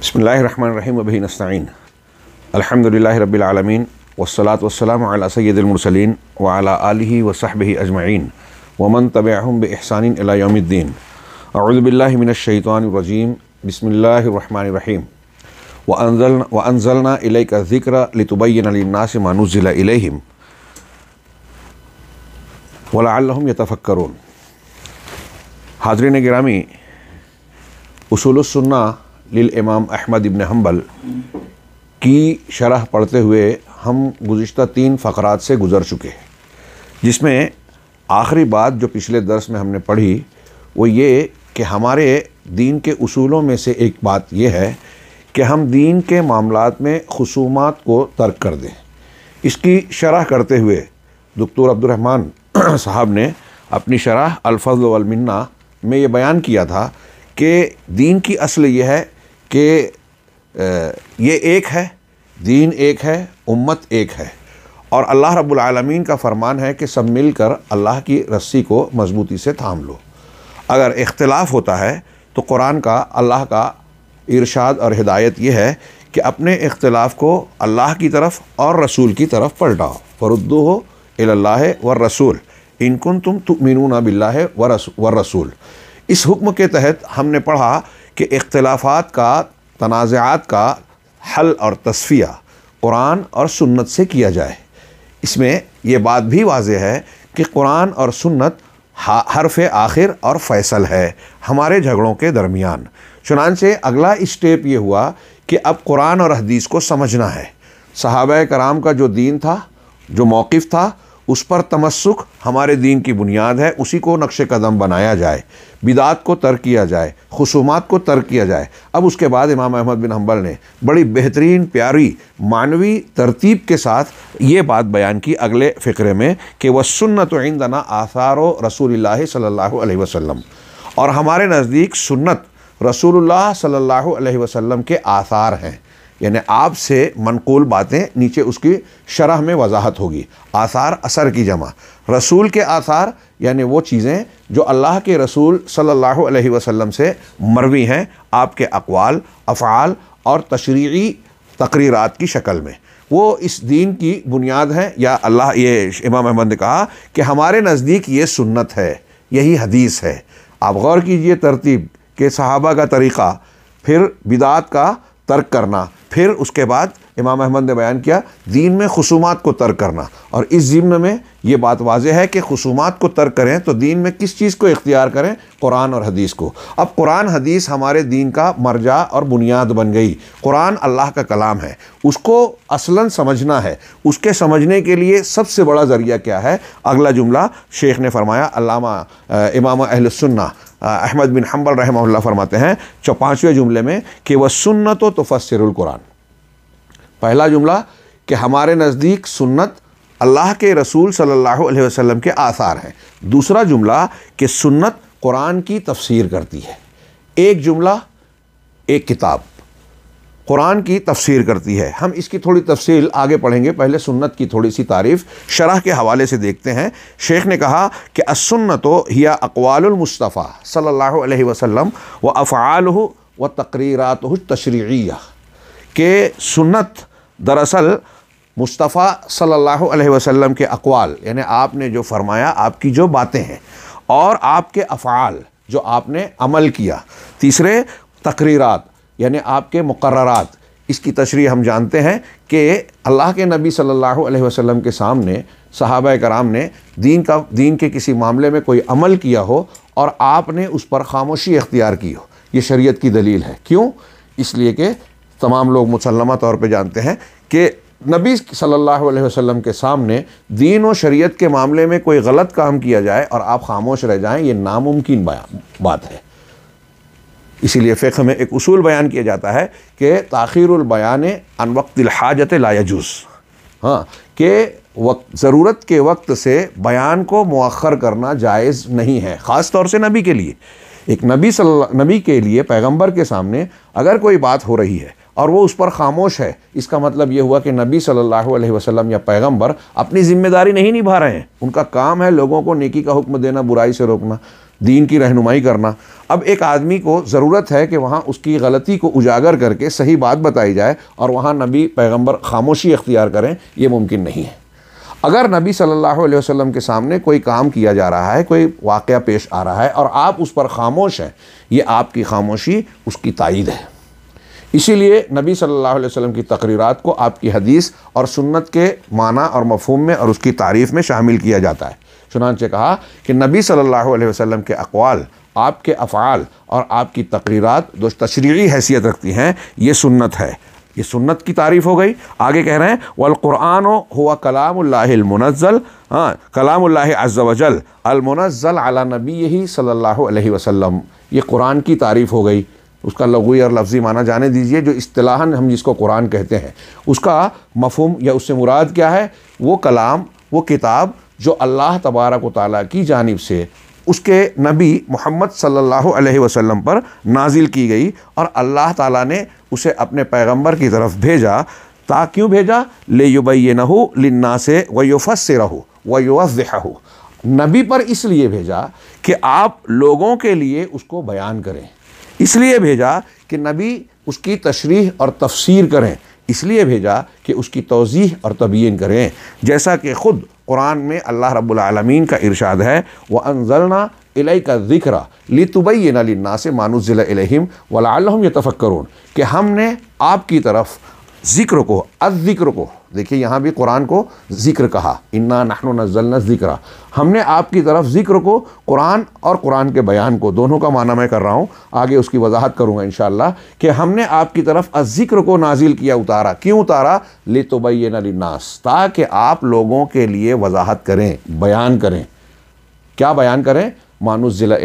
بسم الله الرحمن الرحيم وبه نستعين الحمد لله رب العالمين والصلاة والسلام على سيد المرسلين وعلى آله وصحبه أجمعين ومن تبعهم بإحسان إلى يوم الدين أعوذ بالله من الشيطان الرجيم بسم الله الرحمن الرحيم وأنزلنا, وأنزلنا إليك الذكر لتبين للناس ما نزل إليهم ولعلهم يتفكرون حاضرين گرامی اصول السنة इमाम अहमद इबन हम्बल की शरह पढ़ते हुए हम गुज्त तीन फ़करात से गुज़र चुके हैं जिसमें आखिरी बात जो पिछले दर्स में हमने पढ़ी वो ये कि हमारे दीन के असूलों में से एक बात यह है कि हम दीन के मामलात में खसूमात को तर्क कर दें इसकी शरह करते हुए दकतूर अब्दुलरहमान साहब ने अपनी शरह अलफजल में ये बयान किया था कि दीन की असल यह है कि ये एक है दीन एक है उम्मत एक है और अल्लाह रब्बुल रबालमीन का फ़रमान है कि सब मिलकर अल्लाह की रस्सी को मज़बूती से थाम लो अगर इख्तलाफ होता है तो कुरान का अल्लाह का इरशाद और हिदायत यह है कि अपने इख्तलाफ को अल्लाह की तरफ और रसूल की तरफ पलटाओ फरुद्दो हो अल्लाह व रसूल इनकुन तुम ना बिल्ला व रसूल इस हुक्म के तहत हमने पढ़ा कि इख्तलाफात का तनाज़ात का हल और तस्फिया कुरान और सुन्नत से किया जाए इसमें यह बात भी वाज है कि कुरान और सुन्नत हरफ आखिर और फैसल है हमारे झगड़ों के दरमियान चुनान से अगला स्टेप ये हुआ कि अब कुरान और हदीस को समझना है सहाब कराम का जो दीन था जो मौक़ था उस पर तमस्क हमारे दीन की बुनियाद है उसी को नक्श कदम बनाया जाए बिदात को तर किया जाए खसूमात को तर किया जाए अब उसके बाद इमाम अहमद बिन हम्बल ने बड़ी बेहतरीन प्यारी मानवी तरतीब के साथ ये बात बयान की अगले फ़िक्रे में कि वह सुन्नत आइंदना आसार रसूल सल्ला वसम और हमारे नज़दीक सुन्नत रसूल सल्ला वसम के आसार हैं यानी आपसे मनकूल बातें नीचे उसकी शरह में वजाहत होगी आसार असर की जमा रसूल के आसार यानी वो चीज़ें जो अल्लाह के रसूल सल्लल्लाहु अलैहि वसल्लम से मरवी हैं आपके अकवाल अफ़ाल और तशरी तकरीरत की शक्ल में वो इस दीन की बुनियाद है या अल्लाह ये इमाम अहमद ने कहा कि हमारे नज़दीक ये सुन्नत है यही हदीस है आप गौर कीजिए तरतीब के सहाबा का तरीक़ा फिर बिदात का तर्क करना फिर उसके बाद इमाम अहमद ने बयान किया दीन में खसूमात को तर्क करना और इस ज़िम्न में ये बात वाज है कि खसूमात को तर्क करें तो दीन में किस चीज़ को इख्तियार करें कुरान और हदीस को अब कुरान हदीस हमारे दीन का मरजा और बुनियाद बन गई कुरान अल्लाह का कलाम है उसको असलन समझना है उसके समझने के लिए सबसे बड़ा ज़रिया क्या है अगला जुमला शेख ने फरमाया इमाम अहलसन्ना अहमद बिन हम्बल रहमल्ला फरमाते हैं जो पाँचवें जुमले में कि वह सुन्नत तो फसरुल कुरान पहला जुमला कि हमारे नज़दीक सुन्नत अल्लाह के रसूल सल्लल्लाहु अलैहि वसल्लम के आसार हैं दूसरा जुमला कि सुन्नत कुरान की तफसीर करती है एक जुमला एक किताब कुरान की तफसीर करती है हम इसकी थोड़ी तफसील आगे पढ़ेंगे पहले सुन्नत की थोड़ी सी तारीफ़ शरह के हवाले से देखते हैं शेख ने कहा कि असन्नत हिया अकवालमुस्तफ़ा सल्ला वसम व अफ़ाल व तकरीरत तशरीया के सुन्नत दरअसल मुस्तफ़ा सल्लल्लाहु अलैहि वसल्लम के अकवाल यानी आपने जो फरमाया आपकी जो बातें हैं और आपके अफ़ाल जो आपने अमल किया तीसरे तकरीरात यानी आपके मुकर्रात इसकी तशरी हम जानते हैं कि अल्लाह के नबी सल्लल्लाहु अलैहि वसल्लम के सामने सहाबा कराम ने दीन का दीन के किसी मामले में कोई अमल किया हो और आपने उस पर खामोशी अख्तियार की हो ये शरीयत की दलील है क्यों इसलिए कि तमाम लोग मुसलमा तौर पर जानते हैं कि नबी सल्लल्लाहु अलैहि वसल्लम के सामने दीन और शरीयत के मामले में कोई गलत काम किया जाए और आप खामोश रह जाएं ये नामुमकिन बात है इसीलिए फ़िक्र में एक असूल बयान किया जाता है कि ताखिरबयान अन वक्त हाजत लाजूस हाँ कि वक्त ज़रूरत के वक्त से बयान को मौखर करना जायज़ नहीं है ख़ास तौर से नबी के लिए एक नबी सल नबी के लिए पैगंबर के सामने अगर कोई बात हो रही है और वो उस पर खामोश है इसका मतलब ये हुआ कि नबी सल्लल्लाहु अलैहि वसल्लम या पैगंबर अपनी ज़िम्मेदारी नहीं निभा रहे हैं उनका काम है लोगों को नेकी का हुक्म देना बुराई से रोकना दीन की रहनुमाई करना अब एक आदमी को ज़रूरत है कि वहाँ उसकी गलती को उजागर करके सही बात बताई जाए और वहाँ नबी पैगंबर खामोशी अख्तियार करें ये मुमकिन नहीं है अगर नबी सल्लल्लाहु अलैहि वसल्लम के सामने कोई काम किया जा रहा है कोई वाक़ पेश आ रहा है और आप उस पर खामोश हैं ये आपकी खामोशी उसकी तइद है इसीलिए नबी सल्लल्लाहु अलैहि वसल्लम की तकरीरात को आपकी हदीस और सुन्नत के माना और मफहम में और उसकी तारीफ़ में शामिल किया जाता है चुनानचे कहा कि नबी सल्लल्लाहु अलैहि वसल्लम के अकवाल आपके अफ़ाल और आपकी तकरीरत जो तशरी हैसियत रखती हैं ये सुन्नत है ये सुन्नत की तारीफ़ हो गई आगे कह रहे हैं वलक़ुरान हुआ कलामुल्लामनज़ल हाँ कलामुल्ला अज़्ज़ल अलमनज़ल अला नबी यही सल्ला वसम ये कुरान की तारीफ़ हो गई उसका लगोई और लफ्ज़ी माना जाने दीजिए जो अतलाहा हम जिसको कुरान कहते हैं उसका मफहम या उससे मुराद क्या है वो कलाम वो किताब जो अल्लाह तबारक ताली की जानब से उसके नबी मोहम्मद सल्लल्लाहु अलैहि वसल्लम पर नाजिल की गई और अल्लाह ताला ने उसे अपने पैगंबर की तरफ भेजा ता क्यों भेजा ले हो लन्ना से वयुफस से रहो वयुवस हो नबी पर इसलिए भेजा कि आप लोगों के लिए उसको बयान करें इसलिए भेजा कि नबी उसकी तशरीह और तफसीर करें इसलिए भेजा कि उसकी तोज़ी और तबीन करें जैसा कि ख़ुद कुरान में अल्लाह रबालमीन का इरशाद है वह अनजलना इलाई का ज़िक्र लितुबैन ना से मानुज़िलम वलाम ये तफ़क्रून कि हमने आपकी तरफ ज़िक्र को अज़िक्र को देखिए यहाँ भी कुरान को ज़िक्र कहा इन्ना नहनो नजलना ज़िक्र हमने आपकी तरफ ज़िक्र को कुरान और कुरान के बयान को दोनों का माना मैं कर रहा हूँ आगे उसकी वजाहत करूँगा इन कि हमने आपकी तरफ अज़िक्र को नाजिल किया उतारा क्यों उतारा ले तो बैन नास ताकि आप लोगों के लिए वजाहत करें बयान करें क्या बयान करें मानुस ज़िला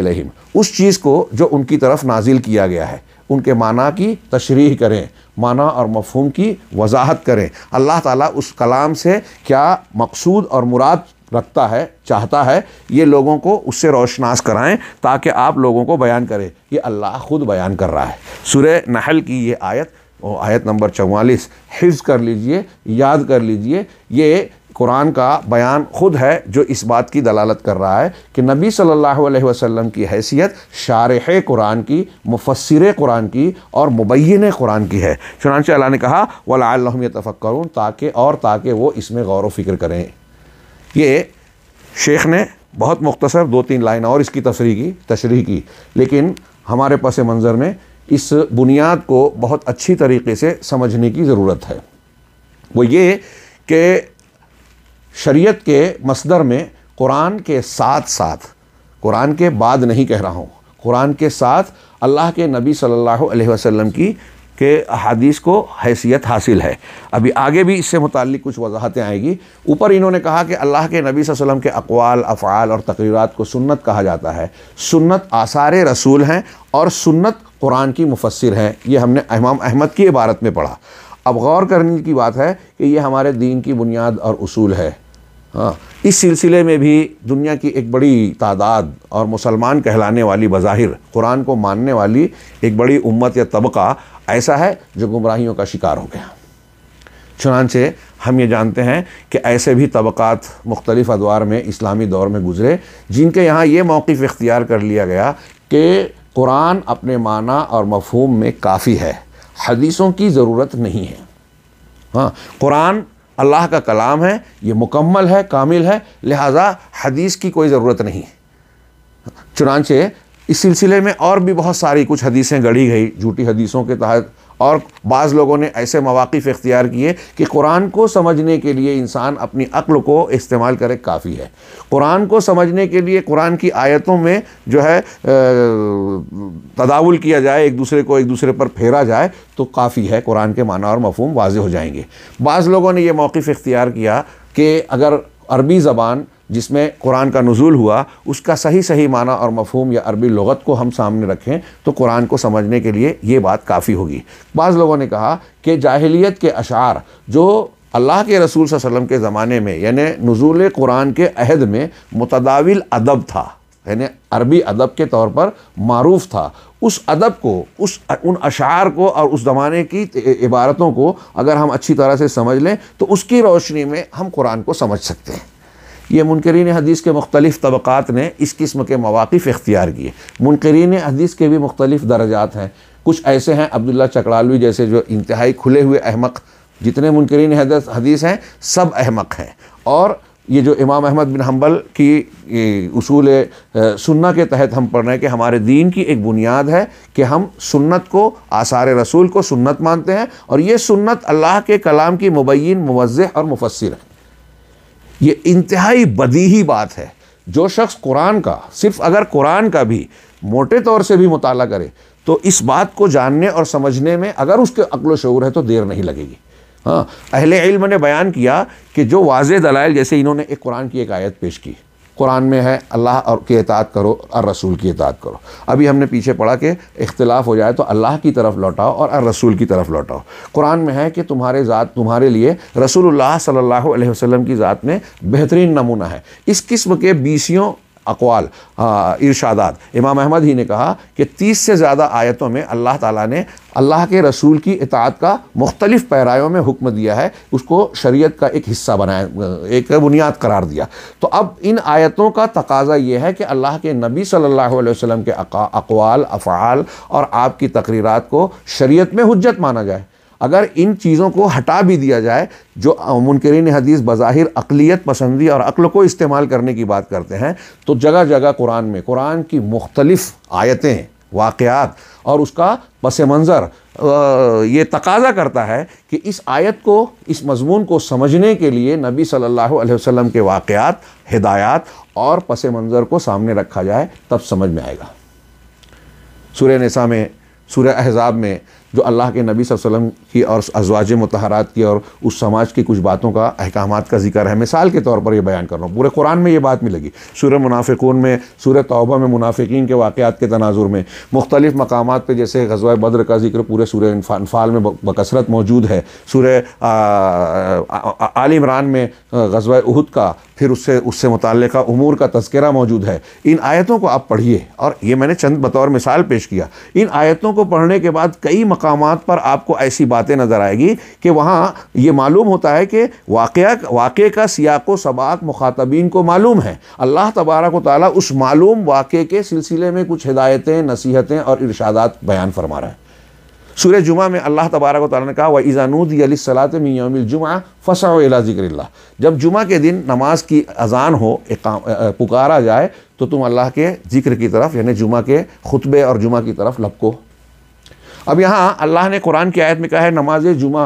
उस चीज़ को जो उनकी तरफ नाजिल किया गया है उनके माना की तशरीह करें माना और मफहम की वजाहत करें अल्लाह ताला उस कलाम से क्या मकसूद और मुराद रखता है चाहता है ये लोगों को उससे रोशनास कराएं ताकि आप लोगों को बयान करें ये अल्लाह ख़ुद बयान कर रहा है सुरह नहल की ये आयत आयत नंबर चवालीस हिज कर लीजिए याद कर लीजिए ये कुरान का बयान खुद है जो इस बात की दलालत कर रहा है कि नबी सल्लल्लाहु अलैहि वसल्लम की हैसियत शारह कुरान की मुफसर कुरान की और मुबैन कुरान की है चुनानच अल्लाह ने कहा तफक् करूँ ताकि और ताकि वो इसमें गौर फिक्र करें ये शेख ने बहुत मुख्तसर दो तीन लाइन और इसकी तफरी की तशरी की लेकिन हमारे पस मंज़र में इस बुनियाद को बहुत अच्छी तरीके से समझने की ज़रूरत है वो ये कि शरीयत के मसदर में कुरान के साथ साथ कुरान के बाद नहीं कह रहा हूँ कुरान के साथ अल्लाह के नबी सल्लल्लाहु अलैहि वसल्लम की के हदीस को हैसियत हासिल है अभी आगे भी इससे मुतल कुछ वजाहतें आएगी ऊपर इन्होंने कहा कि अल्लाह के नबी वसल्लम के अकवाल अफ़ाल और तकरीरात को सुन्नत कहा जाता है सुन्नत आसार रसूल हैं और सुन्नत कुरान की मुफसर हैं ये हमने इमाम अहमद की इबारत में पढ़ा अब गौर करने की बात है कि ये हमारे दीन की बुनियाद और असूल है हाँ इस सिलसिले में भी दुनिया की एक बड़ी तादाद और मुसलमान कहलाने वाली बज़ाहिर कुरान को मानने वाली एक बड़ी उम्मत या तबका ऐसा है जो गुमराहियों का शिकार हो गया चुनानचे हम ये जानते हैं कि ऐसे भी तबक़ात मुख्तलिफ़ अदवार में इस्लामी दौर में गुजरे जिनके यहाँ ये मौक़ इख्तियार कर लिया गया कि कुरान अपने माना और मफहूम में काफ़ी है हदीसों की ज़रूरत नहीं है हाँ कुरान अल्लाह का कलाम है ये मुकम्मल है कामिल है लिहाजा हदीस की कोई ज़रूरत नहीं चुनाचे चुनानचे इस सिलसिले में और भी बहुत सारी कुछ हदीसें गढ़ी गई झूठी हदीसों के तहत और बाज़ लोगों ने ऐसे मौाक़ इख्तियार किए कि कुरान को समझने के लिए इंसान अपनी अक्ल को इस्तेमाल करे काफ़ी है कुरान को समझने के लिए कुरान की आयतों में जो है तदावुल किया जाए एक दूसरे को एक दूसरे पर फेरा जाए तो काफ़ी है कुरान के माना और मफहम वाज हो जाएंगे बाज़ लोगों ने यह मौक़ इख्तियार किया कि अगर अरबी ज़बान जिसमें कुरान का नज़ुल हुआ उसका सही सही माना और मफहम या अरबी लगत को हम सामने रखें तो कुरान को समझने के लिए ये बात काफ़ी होगी बाज़ लोगों ने कहा कि जाहलीत के अशार जो अल्लाह के रसूल वसम के ज़माने में यानि नज़ुल कुरान के अहद में मुतदाविल अदब था यानी अरबी अदब के तौर पर मरूफ था उस अदब को उस उन अशार को और उस ज़माने की इबारतों को अगर हम अच्छी तरह से समझ लें तो उसकी रोशनी में हम कुरान को समझ सकते हैं ये मुनकरीन हदीस के मुख्तलिफ़ तबक़ात ने इस किस्म के मौाक़ इख्तियार किए मुनकरीन हदीस के भी मुख्तलिफ़ दर्जात हैं कुछ ऐसे हैं अब्दुल्ला चकड़ालवी जैसे जो इंतहाई खुले हुए अहमक जितने मुनकरीन हदीस हैं सब अहमक हैं और ये जो इमाम अहमद बिन हम्बल की उसूल सुन्ना के तहत हम पढ़ रहे हैं कि हमारे दीन की एक बुनियाद है कि हम सुन्नत को आसार रसूल को सुन्नत मानते हैं और ये सुन्नत अल्लाह के कलाम की मुबैन मवज़ और मुफसर है ये इंतहाई बदी ही बात है जो शख्स कुरान का सिर्फ अगर कुरान का भी मोटे तौर से भी मुताल करे तो इस बात को जानने और समझने में अगर उसके अक्ल शूर है तो देर नहीं लगेगी हाँ अहले इल्म ने बयान किया कि जो वाज दलाइल जैसे इन्होंने एक कुरान की एक आयत पेश की कुरान में है अल्लाह और की इतात करो और रसूल की इतात करो अभी हमने पीछे पढ़ा कि इख्तलाफ हो जाए तो अल्लाह की तरफ लौटाओ और अर रसूल की तरफ लौटाओ कुरान में है कि तुम्हारे ज़ात तुम्हारे लिए रसूल सल्ला वसम की ज़ात में बेहतरीन नमूना है इस किस्म के बीसियों अकवाल हाँ, इर्शादात इमाम अहमद ही ने कहा कि तीस से ज़्यादा आयतों में अल्लाह ताला ने अल्लाह के रसूल की इतात का मुख्तलिफ़ पैरायों में हुक्म दिया है उसको शरीयत का एक हिस्सा बनाया एक बुनियाद करार दिया तो अब इन आयतों का तकाजा यह है कि अल्लाह के नबी सल्लल्लाहु अलैहि वसल्लम के अकवाल अफ़ाल और आपकी तकरीरत को शरीयत में हजत माना जाए अगर इन चीज़ों को हटा भी दिया जाए जो मुनकरीन हदीस बज़ाहिर अकलीत पसंदी और अक्ल को इस्तेमाल करने की बात करते हैं तो जगह जगह कुरान में कुरान की मुख्तलिफ़ आयतें वाक़ात और उसका पस मंज़र ये तकाजा करता है कि इस आयत को इस मजमून को समझने के लिए नबी सल्लल्लाहु अलैहि वसल्लम के वाक़ात हिदायत और पस मंज़र को सामने रखा जाए तब समझ में आएगा सूर्य नसा में सूर्य अहजाब में जो अल्लाह के नबी वसल्लम की और अजवाज मतहरात की और उस समाज की कुछ बातों का अहकाम का जिक्र है मिसाल के तौर पर यह बयान कर रहा हूँ पूरे कुरान में ये बात मिलेगी सूर मुनाफिकून में सूर तौबा में मुनाफिकीन के वाक़ात के तनाजुर में मुख्तलिफ़ मकाम पर जैसे गजवा बद्र का जिक्र पूरे सूर अनफाल में बकसरत मौजूद है सूर्य आलिमरान में गजवा उहद का फिर उससे उससे मुतल अमूर का तस्करा मौजूद है इन आयतों को आप पढ़िए और ये मैंने चंद बतौर मिसाल पेश किया इन आयतों को पढ़ने के बाद कई मकाम मकाम पर आपको ऐसी बातें नज़र आएगी कि वहाँ ये मालूम होता है कि वाक़ वाक़े का सियाको सबाक मुखातबीन को मालूम है अल्लाह तबारक ताली उस मालूम वाक़े के सिलसिले में कुछ हिदायतें नसीहतें और इर्शादात बयान फरमा रहा है सूर्य जुमा में अल्लाह तबारक तारा ने कहा व ईज़ानूदीसलात जुमा फ़सा अला ज़िक्र जब जुमा के दिन नमाज की अजान हो पुकारा जाए तो तुम अल्लाह के ज़िक्र की तरफ यानी जुमा के खुतबे और जुमा की तरफ लपको अब यहाँ अल्लाह ने कुरान की आयत में कहा है नमाज जुमा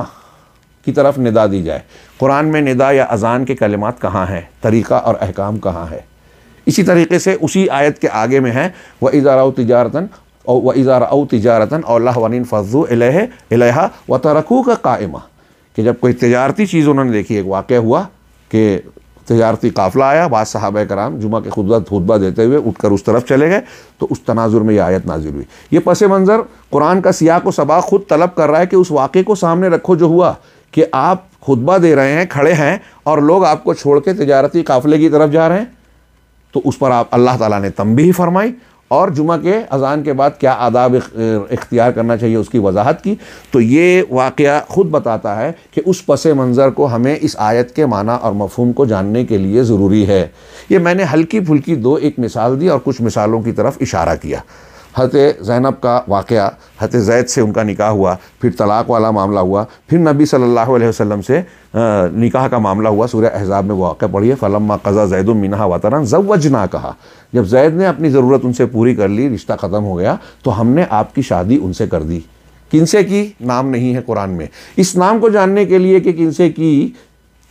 की तरफ निदा दी जाए कुरान में निदा या अजान के कलिमात कहाँ हैं तरीक़ा और अहकाम कहाँ है इसी तरीके से उसी आयत के आगे में है व इज़ारा तजारतन और व इज़ारा तजारतन और वनिन फ़जू इलेहा व तरकू का कायमा कि जब कोई तजारती चीज़ उन्होंने देखी एक वाक़ हुआ कि तजारती काफिला आया बाद साहब कराम जुमा के खुदबा खुतबा देते हुए उठकर उस तरफ चले गए तो उस तनाजुर में यह आयत नाजिल हुई ये पस मंज़र कुरान का सियाह को सबा खुद तलब कर रहा है कि उस वाक़े को सामने रखो जो हुआ कि आप खुतबा दे रहे हैं खड़े हैं और लोग आपको छोड़ के तजारती काफिले की तरफ जा रहे हैं तो उस पर आप अल्लाह ताला ने तम भी फरमाई और जुमा के अज़ान के बाद क्या आदाब इख्तियार करना चाहिए उसकी वजाहत की तो ये वाक़ ख़ुद बताता है कि उस पस मंज़र को हमें इस आयत के माना और मफहम को जानने के लिए ज़रूरी है ये मैंने हल्की फुल्की दो एक मिसाल दी और कुछ मिसालों की तरफ इशारा किया हज़रत ज़ैनब का वाक़ हज़रत जैद से उनका निकाह हुआ फिर तलाक़ वाला मामला हुआ फिर नबी सल्लल्लाहु अलैहि वसल्लम से निकाह का मामला हुआ सूर्य एज़ाब में वाक़ पढ़िए फ़लम कज़ा जैद वातरान जवज ना कहा जब जैद ने अपनी ज़रूरत उनसे पूरी कर ली रिश्ता ख़त्म हो गया तो हमने आपकी शादी उनसे कर दी किनसे की नाम नहीं है कुरान में इस नाम को जानने के लिए कि किनसे की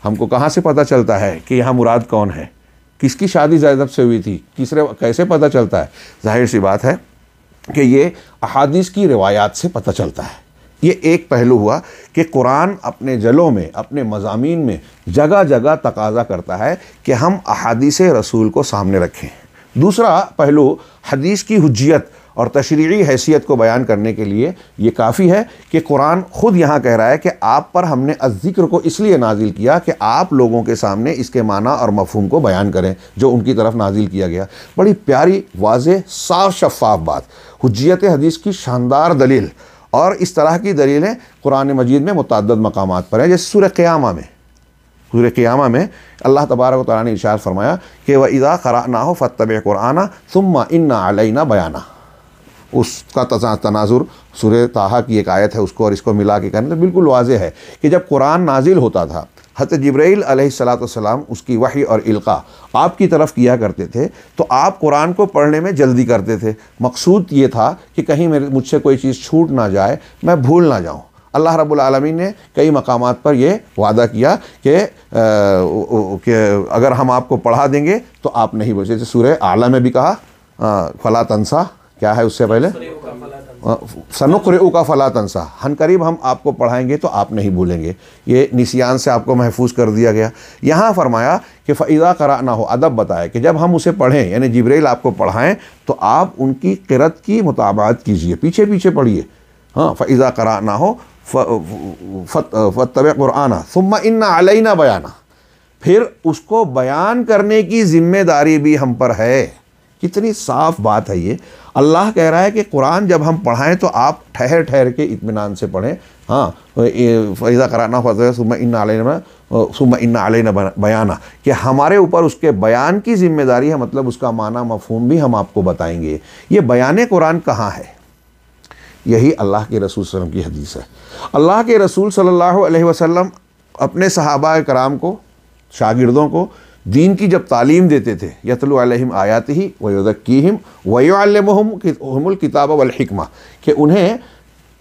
हमको कहाँ से पता चलता है कि यहाँ मुराद कौन है किसकी शादी जैदब से हुई थी किसरे कैसे पता चलता है जाहिर सी बात है कि ये अहादीस की रिवायात से पता चलता है ये एक पहलू हुआ कि कुरान अपने जलों में अपने मजामी में जगह जगह तकाजा करता है कि हम अहादीस रसूल को सामने रखें दूसरा पहलू हदीस की हजियत और तशरी हैसियत को बयान करने के लिए ये काफ़ी है कि कुरान ख़ुद यहाँ कह रहा है कि आप पर हमने अज़िक्र को इसलिए नाजिल किया कि आप लोगों के सामने इसके माना और मफहम को बयान करें जो उनकी तरफ नाजिल किया गया बड़ी प्यारी वाज साफ शफाफ बात हजियत हदीस की शानदार दलील और इस तरह की दलीलें कुरान मजीद में मुतद मकाम पर हैं जैसे सुर क़्यामा में सूर क़्यामा में अल्लाह तबारक तारा ने इशार फरमाया कि वह इज़ा ना हो फ़तब कुराना सुम्मा इन्ना अलैना बयाना उसका तनाजुर सुर ताहा की एक आयत है उसको और इसको मिला के कहने तो बिल्कुल वाज है कि जब कुरान नाजिल होता था हत जब्रैल सलाम उसकी वही और इल्का आपकी तरफ किया करते थे तो आप कुरान को पढ़ने में जल्दी करते थे मकसूद ये था कि कहीं मेरे मुझसे कोई चीज़ छूट ना जाए मैं भूल ना जाऊँ अल्लाह रब्बुल ने कई मकाम पर यह वादा किया कि, अगर हम आपको पढ़ा देंगे तो आप नहीं बोल जैसे सूर्य आला में भी कहा फ़ला तनसा क्या है उससे पहले सनुकर का फला तनसा हन करीब हम आपको पढ़ाएंगे तो आप नहीं भूलेंगे ये निशियान से आपको महफूज कर दिया गया यहाँ फरमाया कि फ़ैज़ा कराना हो अदब बताया कि जब हम उसे पढ़ें यानी जबरील आपको पढ़ाएं तो आप उनकी किरत की मुताबात कीजिए पीछे पीछे पढ़िए हाँ फ़ैज़ा कराना हो फ़तब कुराना सुम्मा इन्ना अलैना बयाना फिर उसको बयान करने की ज़िम्मेदारी भी हम पर है कितनी साफ बात है ये अल्लाह कह रहा है कि कुरान जब हम पढ़ाएँ तो आप ठहर ठहर के इतमान से पढ़ें हाँ फैज़ा कराना फजर सुबह इन आलिन सुबह इन आलिन बयाना कि हमारे ऊपर उसके बयान की जिम्मेदारी है मतलब उसका माना मफहम भी हम आपको बताएंगे ये बयान कुरान कहाँ है यही अल्लाह के रसूल वसम की हदीस है अल्लाह के रसूल सल्ला अलैहि अपने सहाबा कराम को शागिदों को दीन की जब तालीम देते थे यतलम आयात ही वयोदक्की हिम वयोमल किताब वलहिकमा कि उन्हें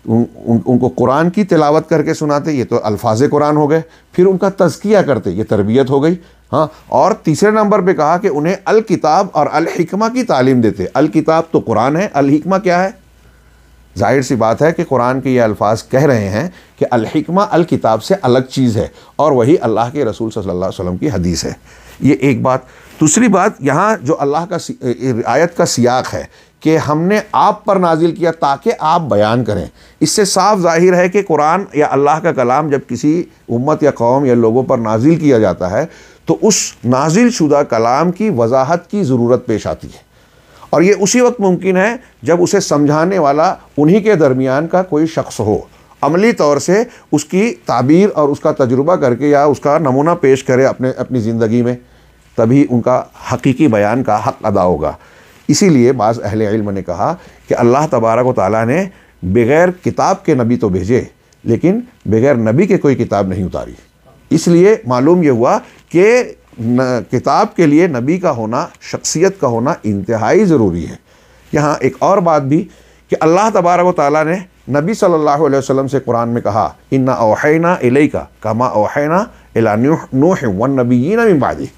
उन, उन, उनको कुरान की तिलावत करके सुनाते ये तो अल्फाज कुरान हो गए फिर उनका तजकिया करते ये तरबियत हो गई हाँ और तीसरे नंबर पे कहा कि उन्हें अल किताब और अल की तालीम देते अल किताब तो कुरान है अल क्या है जाहिर सी बात है कि कुरान के ये अल्फाज कह रहे हैं कि अल हिकमा अल किताब से अलग चीज़ है और वही अल्लाह के रसूल सल्लल्लाहु अलैहि वसल्लम की हदीस है ये एक बात दूसरी बात यहाँ जो अल्लाह का आयत का सियाक है कि हमने आप पर नाजिल किया ताकि आप बयान करें इससे साफ जाहिर है कि कुरान या अल्लाह का कलाम जब किसी उम्मत या कौम या लोगों पर नाजिल किया जाता है तो उस नाजिल शुदा कलाम की वजाहत की ज़रूरत पेश आती है और ये उसी वक्त मुमकिन है जब उसे समझाने वाला उन्हीं के दरमियान का कोई शख्स हो अमली तौर से उसकी ताबीर और उसका तजुर्बा करके या उसका नमूना पेश करे अपने अपनी ज़िंदगी में तभी उनका हकीकी बयान का हक अदा होगा इसीलिए बाज़ अहल इल्म ने कहा कि अल्लाह तबारक ताली ने बग़ैर किताब के नबी तो भेजे लेकिन बग़ैर नबी के कोई किताब नहीं उतारी इसलिए मालूम यह हुआ कि किताब के लिए नबी का होना शख्सियत का होना इंतहाई ज़रूरी है यहाँ एक और बात भी कि अल्लाह तबारक ताली ने नबी सल्लल्लाहु अलैहि वसल्लम से कुरान में कहा इन्ना ओहैना इलई का कमा ओहैना इला नूह वन नबीना मिबादी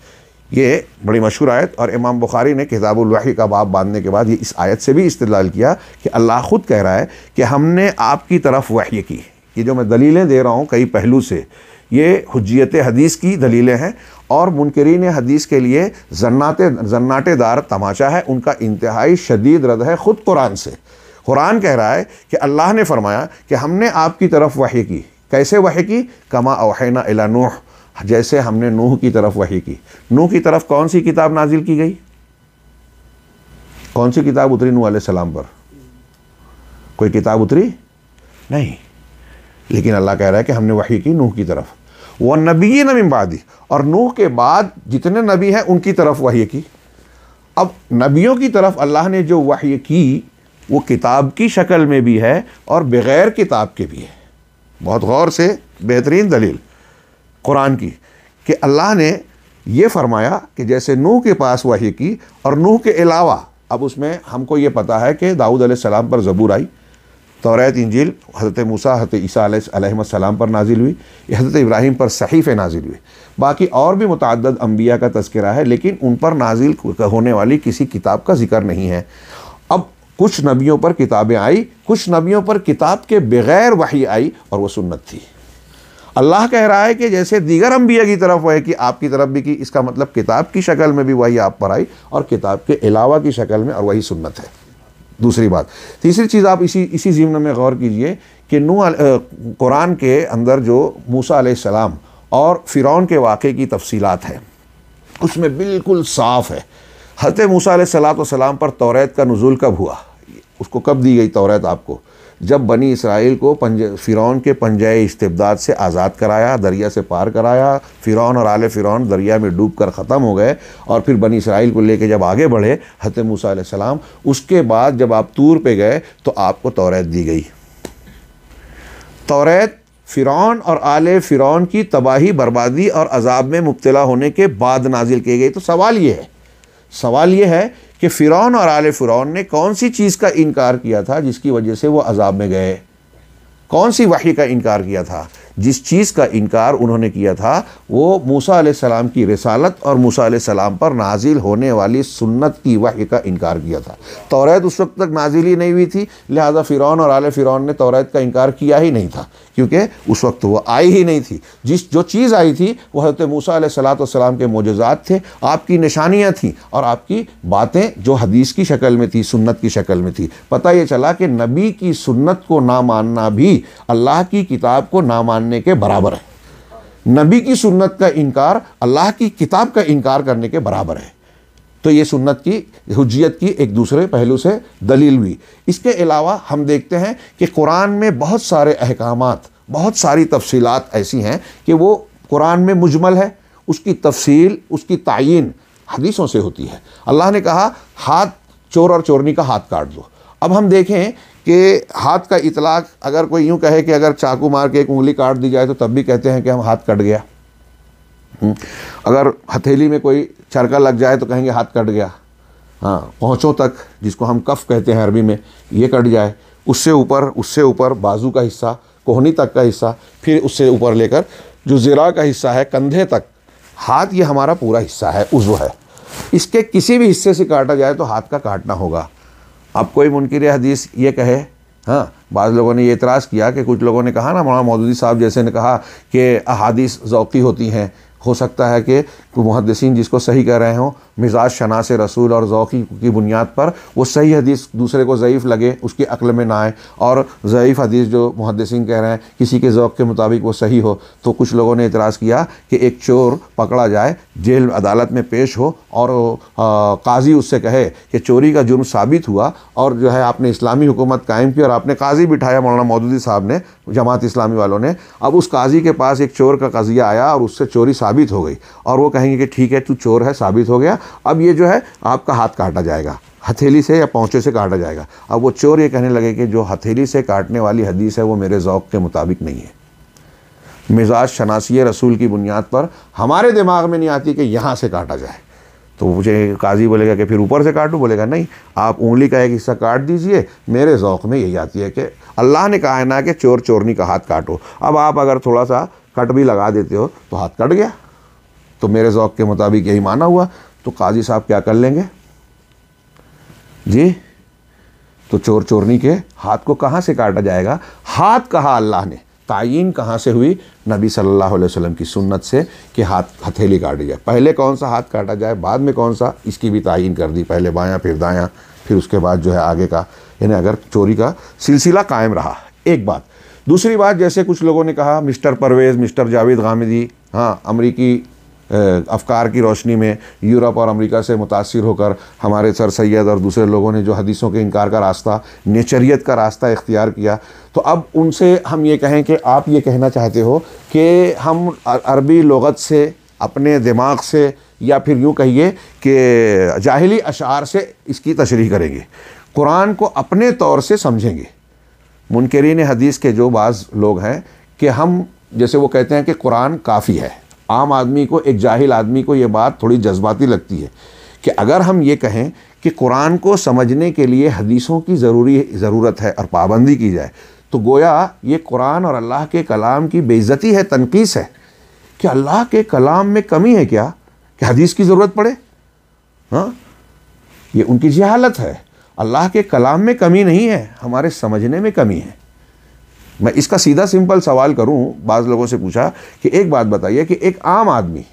ये बड़ी मशहूर आयत और इमाम बुखारी ने किताबुलवाही का बाब बांधने के बाद ये इस आयत से भी इस्तेलाल किया कि अल्लाह ख़ुद कह रहा है कि हमने आपकी तरफ वही की ये जो मैं दलीलें दे रहा हूँ कई पहलू से ये हजियत हदीस की दलीलें हैं और मुनकरीन हदीस के लिए जन्नाते जन्नाटेदार तमाचा है उनका इंतहाई शदीद रद है ख़ुद कुरान से कुरान कह रहा है कि अल्लाह ने फरमाया कि हमने आपकी तरफ वही की कैसे वही की कमा अवहैना इला नूह जैसे हमने नूह की तरफ वही की नूह की तरफ कौन सी किताब नाजिल की गई कौन सी किताब उतरी नूह सलाम पर कोई किताब उतरी नहीं लेकिन अल्लाह कह रहा है कि हमने वही की नूह की तरफ वह नबी नबादी और नूह के बाद जितने नबी हैं उनकी तरफ वही की अब नबियों की तरफ अल्लाह ने जो वही की वो किताब की शक्ल में भी है और बग़ैर किताब के भी है बहुत गौर से बेहतरीन दलील कुरान की कि अल्लाह ने ये फरमाया कि जैसे नूह के पास वही की और नूह के अलावा अब उसमें हमको ये पता है कि दाऊद सलाम पर ज़बूर आई तोरैत इंजील हज़रत मूसा हज़रत ईसा सलाम पर नाजिल हुई हज़रत इब्राहिम पर सहीफ़े नाजिल हुए बाकी और भी मुतद अम्बिया का तस्करा है लेकिन उन पर नाजिल होने वाली किसी किताब का जिक्र नहीं है अब कुछ नबियों पर किताबें आई कुछ नबियों पर किताब के बग़ैर वही आई और वह सुन्नत थी अल्लाह कह रहा है कि जैसे दीगर अम्बिया की तरफ है कि आपकी तरफ भी कि इसका मतलब किताब की शक्ल में भी वही आप पर आई और किताब के अलावा की शक्ल में और वही सुन्नत है दूसरी बात तीसरी चीज़ आप इसी इसी ज़िम्न में गौर कीजिए कि नू कुरान के अंदर जो मूसा सलाम और फ़िरौन के वाक़े की तफसीत है उसमें बिल्कुल साफ़ है हज़रत मूसा सलात सलाम पर तोरेत का नज़ुल कब हुआ उसको कब दी गई तोरेत आपको जब बनी इसराइल को पंज फ़िरौन के पंजे इस्तबदाद से आज़ाद कराया दरिया से पार कराया फ़िरौन और आल फ़िरौन दरिया में डूब कर ख़त्म हो गए और फिर बनी इसराइल को लेके जब आगे बढ़े हत मूसम उसके बाद जब आप तूर पे गए तो आपको तोरेत दी गई तोरेत फ़िरौन और आल फ़िरौन की तबाही बर्बादी और अजाब में मुबतला होने के बाद नाजिल की गई तो सवाल ये है सवाल ये है कि फ़िरौन और आले फ़िरौन ने कौन सी चीज़ का इनकार किया था जिसकी वजह से वो अजाब में गए कौन सी वाही का इनकार किया था जिस चीज़ का इनकार उन्होंने किया था वो मूसा सलाम की रसालत और मूसा सलाम पर नाजिल होने वाली सुन्नत की वाही का इनकार किया था तौरत उस वक्त तक नाजिल ही नहीं हुई थी लिहाजा फ़िरौन और आले फ़िरौन ने तौरत का इनकार किया ही नहीं था क्योंकि उस वक्त वो आई ही नहीं थी जिस जो चीज़ आई थी वह हज़रत मूसा सलाम के मोजात थे आपकी निशानियाँ थीं और आपकी बातें जो हदीस की शक्ल में थी सुन्नत की शक्ल में थी पता ये चला कि नबी की सुन्नत को ना मानना भी अल्लाह की किताब को ना मानने के बराबर है नबी की सुन्नत का इनकार अल्लाह की किताब का इनकार करने के बराबर है तो ये सुन्नत की हजियत की एक दूसरे पहलू से दलील हुई इसके अलावा हम देखते हैं कि कुरान में बहुत सारे अहकाम बहुत सारी तफसीलात ऐसी हैं कि वो कुरान में मुजमल है उसकी तफसील उसकी तयन हदीसों से होती है अल्लाह ने कहा हाथ चोर और चोरनी का हाथ काट दो अब हम देखें कि हाथ का इतलाक अगर कोई यूँ कहे कि अगर चाकू मार के एक उंगली काट दी जाए तो तब भी कहते हैं कि हम हाथ कट गया हम्म, अगर हथेली में कोई चरका लग जाए तो कहेंगे हाथ कट गया हाँ पहुँचों तक जिसको हम कफ कहते हैं अरबी में ये कट जाए उससे ऊपर उससे ऊपर बाजू का हिस्सा कोहनी तक का हिस्सा फिर उससे ऊपर लेकर जो ज़रा का हिस्सा है कंधे तक हाथ ये हमारा पूरा हिस्सा है उजु है इसके किसी भी हिस्से से काटा जाए तो हाथ का काटना होगा अब कोई मुनकर हदीस ये कहे हाँ बाज़ लोगों ने ये इतराज़ किया कि कुछ लोगों ने कहा ना मौलाना मौदूदी साहब जैसे ने कहा कि अहादीस ज़ौक़ी होती हैं हो सकता है कि मुहदसिन जिसको सही कह रहे हों मिजाज शनास रसूल और ओकी की बुनियाद पर वो सही हदीस दूसरे को ज़यीफ़ लगे उसके अक्ल में ना आए और ज़यीफ़ हदीस जो मुहदसिन कह रहे हैं किसी के ओक़ के मुताबिक वो सही हो तो कुछ लोगों ने इतराज़ किया कि एक चोर पकड़ा जाए जेल अदालत में पेश हो और काजी उससे कहे कि चोरी का जुर्म साबित हुआ और जो है आपने इस्लामी हुकूमत कायम की और आपने काजी बिठाया मौलाना मौदूदी साहब ने जमात इस्लामी वालों ने अब उस काजी के पास एक चोर का कजिया आया और उससे चोरी साबित हो गई और वो कहेंगे कि ठीक है तू चोर है साबित हो गया अब ये जो है आपका हाथ काटा जाएगा हथेली से या पहुँचे से काटा जाएगा अब वो चोर ये कहने लगे कि जो हथेली से काटने वाली हदीस है वो मेरे ओक़ के मुताबिक नहीं है मिजाज शनासी रसूल की बुनियाद पर हमारे दिमाग में नहीं आती कि यहाँ से काटा जाए तो मुझे काजी बोलेगा कि फिर ऊपर से काटूँ बोलेगा नहीं आप उंगली का एक हिस्सा काट दीजिए मेरे ओक़ में यही आती है कि अल्लाह ने कहा है ना कि चोर चोरनी का हाथ काटो अब आप अगर थोड़ा सा कट भी लगा देते हो तो हाथ कट गया तो मेरे ओक़ के मुताबिक यही माना हुआ तो काजी साहब क्या कर लेंगे जी तो चोर चोरनी के हाथ को कहाँ से काटा जाएगा हाथ कहा अल्लाह ने तयन कहाँ से हुई नबी सल्लल्लाहु अलैहि वसल्लम की सुन्नत से कि हाथ हथेली काटी जाए पहले कौन सा हाथ काटा जाए बाद में कौन सा इसकी भी तयन कर दी पहले बायां फिर दायां फिर उसके बाद जो है आगे का यानी अगर चोरी का सिलसिला कायम रहा एक बात दूसरी बात जैसे कुछ लोगों ने कहा मिस्टर परवेज़ मिस्टर जावेद गामिदी हाँ अमरीकी अफकार की रोशनी में यूरोप और अमेरिका से मुतासर होकर हमारे सर सैद और दूसरे लोगों ने जो हदीसों के इनकार का रास्ता नेचरियत का रास्ता इख्तियार किया तो अब उनसे हम ये कहें कि आप ये कहना चाहते हो कि हम अरबी लगत से अपने दिमाग से या फिर यूँ कहिए कि जाहली अशार से इसकी तशरी करेंगे कुरान को अपने तौर से समझेंगे मुनकरीन हदीस के जो बाज़ लोग हैं कि हम जैसे वो कहते हैं कि कुरान काफ़ी है आम आदमी को एक जाहिल आदमी को ये बात थोड़ी जज्बाती लगती है कि अगर हम ये कहें कि कुरान को समझने के लिए हदीसों की ज़रूरी ज़रूरत है और पाबंदी की जाए तो गोया ये कुरान और अल्लाह के कलाम की बेज़ती है तनकीस है कि अल्लाह के कलाम में कमी है क्या कि हदीस की ज़रूरत पड़े हाँ ये उनकी जहालत है अल्लाह के कलाम में कमी नहीं है हमारे समझने में कमी है मैं इसका सीधा सिंपल सवाल करूं बाज़ लोगों से पूछा कि एक बात बताइए कि एक आम आदमी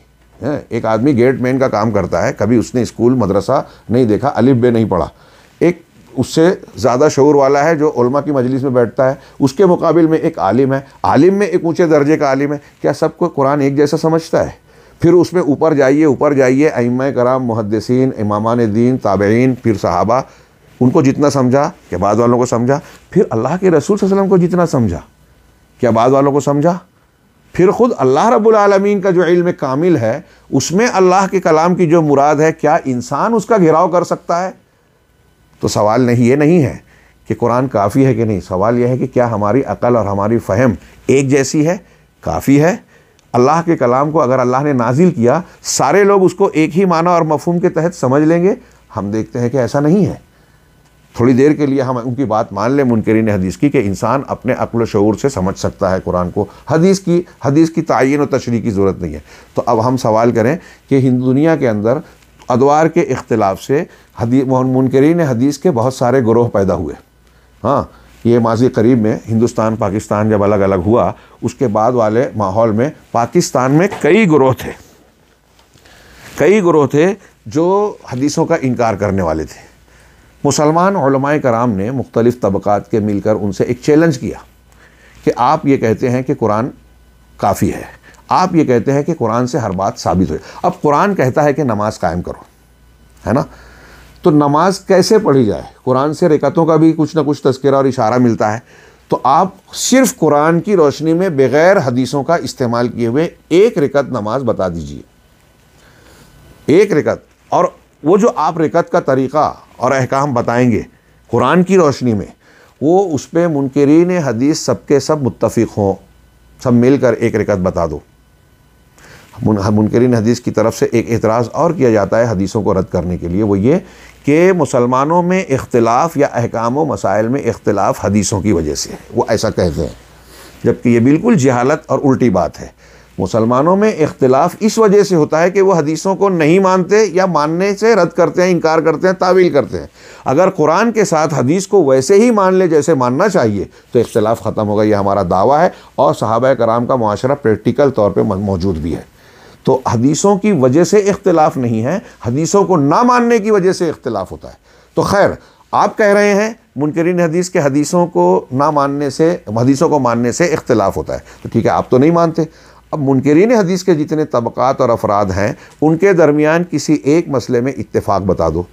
एक आदमी गेट मैन का काम करता है कभी उसने स्कूल मदरसा नहीं देखा अलिफ बे नहीं पढ़ा एक उससे ज़्यादा शोर वाला है जो उलमा की मजलिस में बैठता है उसके मुकाबले में एक आलिम है आलिम में एक ऊँचे दर्जे का आलिम है क्या सबको कुरान एक जैसा समझता है फिर उसमें ऊपर जाइए ऊपर जाइए अम कराम मुहदसिन इमामा दीन ताबेन फिर साहबा उनको जितना समझा क्या बाद वालों को समझा फिर अल्लाह के रसूल वसल्लम को जितना समझा क्या बाद वालों को समझा फिर ख़ुद अल्लाह रब्बुल रबालमीन का जो इल्म कामिल है उसमें अल्लाह के कलाम की जो मुराद है क्या इंसान उसका घिराव कर सकता है तो सवाल नहीं ये नहीं है कि कुरान काफ़ी है कि नहीं सवाल यह है कि क्या हमारी अकल और हमारी फ़हम एक जैसी है काफ़ी है अल्लाह के कलाम को अगर अल्लाह ने नाजिल किया सारे लोग उसको एक ही माना और मफहम के तहत समझ लेंगे हम देखते हैं कि ऐसा नहीं है थोड़ी देर के लिए हम उनकी बात मान लें मुनकरीन हदीस की कि इंसान अपने अकल शूर से समझ सकता है कुरान को हदीस की हदीस की तयन और तशरी की ज़रूरत नहीं है तो अब हम सवाल करें कि हिंदू दुनिया के अंदर अदवार के अख्तिलाफ़ से हदी मुनकरीन हदीस के बहुत सारे ग्रोह पैदा हुए हाँ ये माजी करीब में हिंदुस्तान पाकिस्तान जब अलग अलग हुआ उसके बाद वाले माहौल में पाकिस्तान में कई ग्रोह थे कई ग्रोह थे जो हदीसों का इनकार करने वाले थे मुसलमान कराम ने मुख्तलिफ़ तबक़ात के मिलकर उनसे एक चैलेंज किया कि आप ये कहते हैं कि कुरान काफ़ी है आप ये कहते हैं कि कुरान से हर बात साबित हो अब कुरान कहता है कि नमाज कायम करो है ना तो नमाज कैसे पढ़ी जाए कुरान से रिकतों का भी कुछ ना कुछ तस्करा और इशारा मिलता है तो आप सिर्फ कुरान की रोशनी में बग़ैर हदीसों का इस्तेमाल किए हुए एक रिकत नमाज बता दीजिए एक रिकत और वो जो आप रिकत का तरीक़ा और अहकाम बताएंगे कुरान की रोशनी में वो उस पर मुनकरीन हदीस सबके सब मुतफ़ हों सब मिलकर एक रिकत बता दो मुनकरीन हदीस की तरफ से एक एतराज़ और किया जाता है हदीसों को रद्द करने के लिए वो ये कि मुसलमानों में इख्तलाफ या अहकाम व मसाइल में इख्तलाफ हदीसों की वजह से है वो ऐसा कहते हैं जबकि ये बिल्कुल जहालत और उल्टी बात है मुसलमानों में इख्तलाफ इस वजह से होता है कि वो हदीसों को नहीं मानते या मानने से रद्द करते हैं इनकार करते हैं तावील करते हैं अगर कुरान के साथ हदीस को वैसे ही मान ले जैसे मानना चाहिए तो इख्तलाफ ख़त्म होगा ये हमारा दावा है और सहाबा कराम का माशरा प्रैक्टिकल तौर पर मौजूद भी है तो हदीसों की वजह से इख्तलाफ नहीं है हदीसों को ना मानने की वजह से इख्तलाफ होता है तो खैर आप कह रहे हैं मुनकरीन हदीस के हदीसों को ना मानने से हदीसों को मानने से इख्तलाफ होता है तो ठीक है आप तो नहीं मानते अब मुनकरीन हदीस के जितने तबक़ात और अफराद हैं उनके दरमियान किसी एक मसले में इतफाक़ बता दो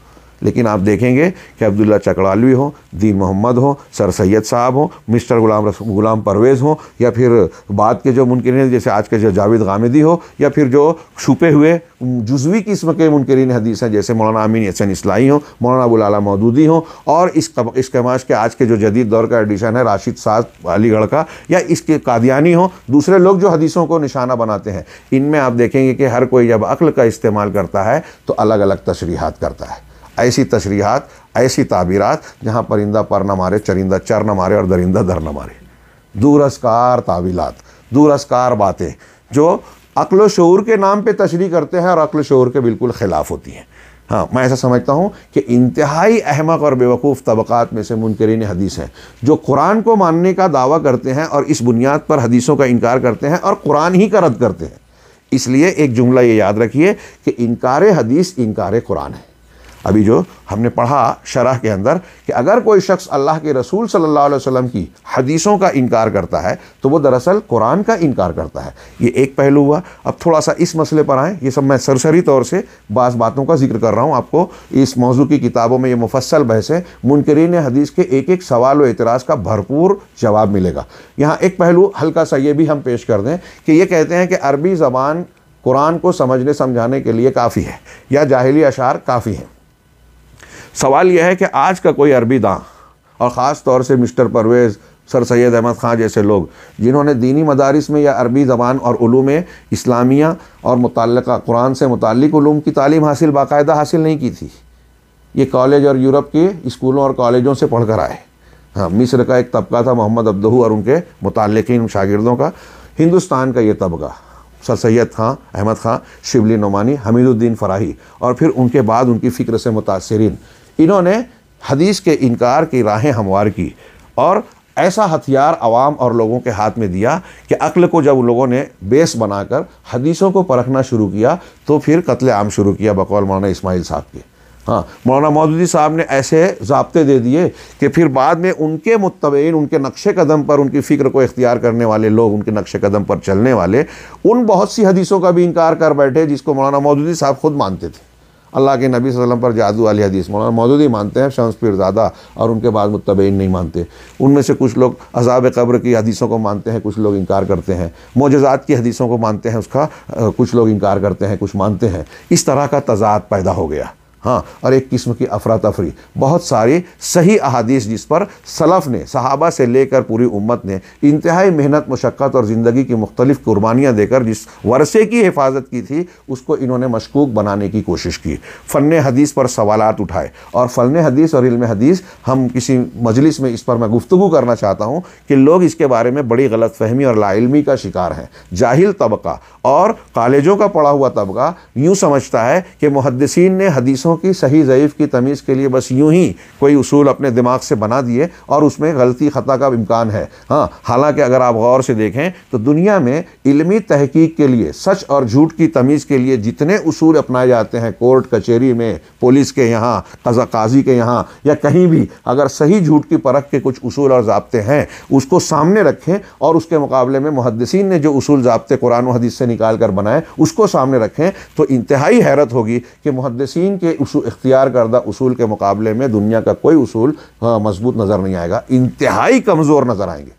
लेकिन आप देखेंगे कि अब्दुल्ला चकड़ालवी हो दीन मोहम्मद हो सर सैद साहब हों मिस्टर गुलाम रस गुलाम परवेज़ हो या फिर बाद के जो मुनकरीन जैसे आज के जो जावेद गामिदी हो या फिर जो छुपे हुए जुजवी किस्म के मुनकरीन हदीस हैं जैसे मौलाना अमीन हसन इसलाई हों मौलाना अबुलाला मौदूदी हों और इस इस कमाज के आज के जो जदीद दौर का एडिशन है राशिद साज अलीगढ़ का या इसके कादियानी हों दूसरे लोग जो हदीसों को निशाना बनाते हैं इनमें आप देखेंगे कि हर कोई जब अक्ल का इस्तेमाल करता है तो अलग अलग तशरीहत करता है ऐसी तशरीहत ऐसी ताबीरत जहाँ परिंदा पर न मारे चरिंदा चर न मारे और दरिंदा दर न मारे दूरस्कार ताबीलत दूरस्कार बातें जो अक्ल शूर के नाम पर तशरी करते हैं और अक्ल शूर के बिल्कुल ख़िलाफ़ होती हैं हाँ मैं ऐसा समझता हूँ कि इंतहाई अहमक और बेवकूफ़ तबक़ात में से मुनकरीन हदीस हैं जो कुरान को मानने का दावा करते हैं और इस बुनियाद पर हदीसों का इनकार करते हैं और कुरान ही का रद्द करते हैं इसलिए एक जुमला ये याद रखिए कि इनकार हदीस इनकार कुरान है अभी जो हमने पढ़ा शरह के अंदर कि अगर कोई शख्स अल्लाह के रसूल सल्लल्लाहु अलैहि वसल्लम की हदीसों का इनकार करता है तो वो दरअसल कुरान का इनकार करता है ये एक पहलू हुआ अब थोड़ा सा इस मसले पर आएँ ये सब मैं सरसरी तौर से बाज़ बातों का जिक्र कर रहा हूँ आपको इस मौजू की किताबों में ये मुफसल बहसें मुनकरीन हदीस के एक एक सवाल व इतराज़ का भरपूर जवाब मिलेगा यहाँ एक पहलू हल्का सा ये भी हम पेश कर दें कि ये कहते हैं कि अरबी ज़बान कुरान को समझने समझाने के लिए काफ़ी है या जाहली अशार काफ़ी हैं सवाल यह है कि आज का कोई अरबी दाँ और ख़ास तौर से मिस्टर परवेज़ सर सैद अहमद ख़ान जैसे लोग जिन्होंने दीनी मदारस में या अरबी ज़बान और ूम इस्लामिया और मुतल कुरान से मुतलूम की तालीम हासिल बाकायदा हासिल नहीं की थी ये कॉलेज और यूरोप के स्कूलों और कॉलेजों से पढ़ कर आए हाँ मिस्र का एक तबका था मोहम्मद अब्दहू और उनके मुतलकिन शागिरदों का हिंदुस्तान का ये तबका सर सैद खां अहमद ख़ां शिवली नुमानी हमीदुद्दीन फराही और फिर उनके बाद उनकी फ़िक्र से मुतासरीन इन्होंने हदीस के इनकार की राहें हमवार की और ऐसा हथियार आवाम और लोगों के हाथ में दिया कि अक्ल को जब लोगों ने बेस बनाकर हदीसों को परखना शुरू किया तो फिर कत्ल आम शुरू किया बकौल मौलाना इसमाइल साहब के हाँ मौलाना मौदूदी साहब ने ऐसे जबते दे दिए कि फिर बाद में उनके मुतवीन उनके नक्श कदम पर उनकी फ़िक्र को इख्तियार करने वाले लोग उनके नक्श कदम पर चलने वाले उन बहुत सी हदीसों का भी इनकार कर बैठे जिसको मौलाना मौदूदी साहब खुद मानते थे अल्लाह के नबी वसलम पर जादू वाली हदीस मौलाना मौजूद ही मानते हैं शम्स पीरजादा और उनके बाद मुतबैन नहीं मानते उनमें से कुछ लोग अजाब कब्र की हदीसों को मानते हैं कुछ लोग इनकार करते हैं मोजात की हदीसों को मानते हैं उसका कुछ लोग इनकार करते हैं कुछ मानते हैं इस तरह का तजाद पैदा हो गया हाँ और एक किस्म की अफरा तफरी बहुत सारी सही अहादीस जिस पर सलफ़ ने सहाबा से लेकर पूरी उम्मत ने इंतहाई मेहनत मशक्क़त और ज़िंदगी की मुख्तलिफ़ कुर्बानियाँ देकर जिस वर्षे की हिफाजत की थी उसको इन्होंने मशकूक बनाने की कोशिश की फ़न हदीस पर सवाल उठाए और फ़न हदीस और इल्म हदीस हम किसी मजलिस में इस पर मैं गुफ्तु करना चाहता हूँ कि लोग इसके बारे में बड़ी गलत फहमी और लाइलमी का शिकार हैं जाहिल तबका और कॉलेजों का पढ़ा हुआ तबका यूँ समझता है कि मुहदसिन ने हदीसों हदीसों की सही ज़यीफ़ की तमीज़ के लिए बस यूं ही कोई उसूल अपने दिमाग से बना दिए और उसमें गलती ख़ता का इम्कान है हाँ हालांकि अगर आप गौर से देखें तो दुनिया में इलमी तहकीक के लिए सच और झूठ की तमीज़ के लिए जितने उसूल अपनाए जाते हैं कोर्ट कचहरी में पुलिस के यहाँ कज़ा काजी के यहाँ या कहीं भी अगर सही झूठ की परख के कुछ उसूल और जबते हैं उसको सामने रखें और उसके मुकाबले में मुहदसिन ने जो उसूल जबते कुरान हदीस से निकाल कर बनाए उसको सामने रखें तो इंतहाई हैरत होगी कि मुहदसिन के इख्तियार करदा उसूल के मुकाबले में दुनिया का कोई उसूल हाँ, मजबूत नज़र नहीं आएगा इंतहाई कमज़ोर नज़र आएंगे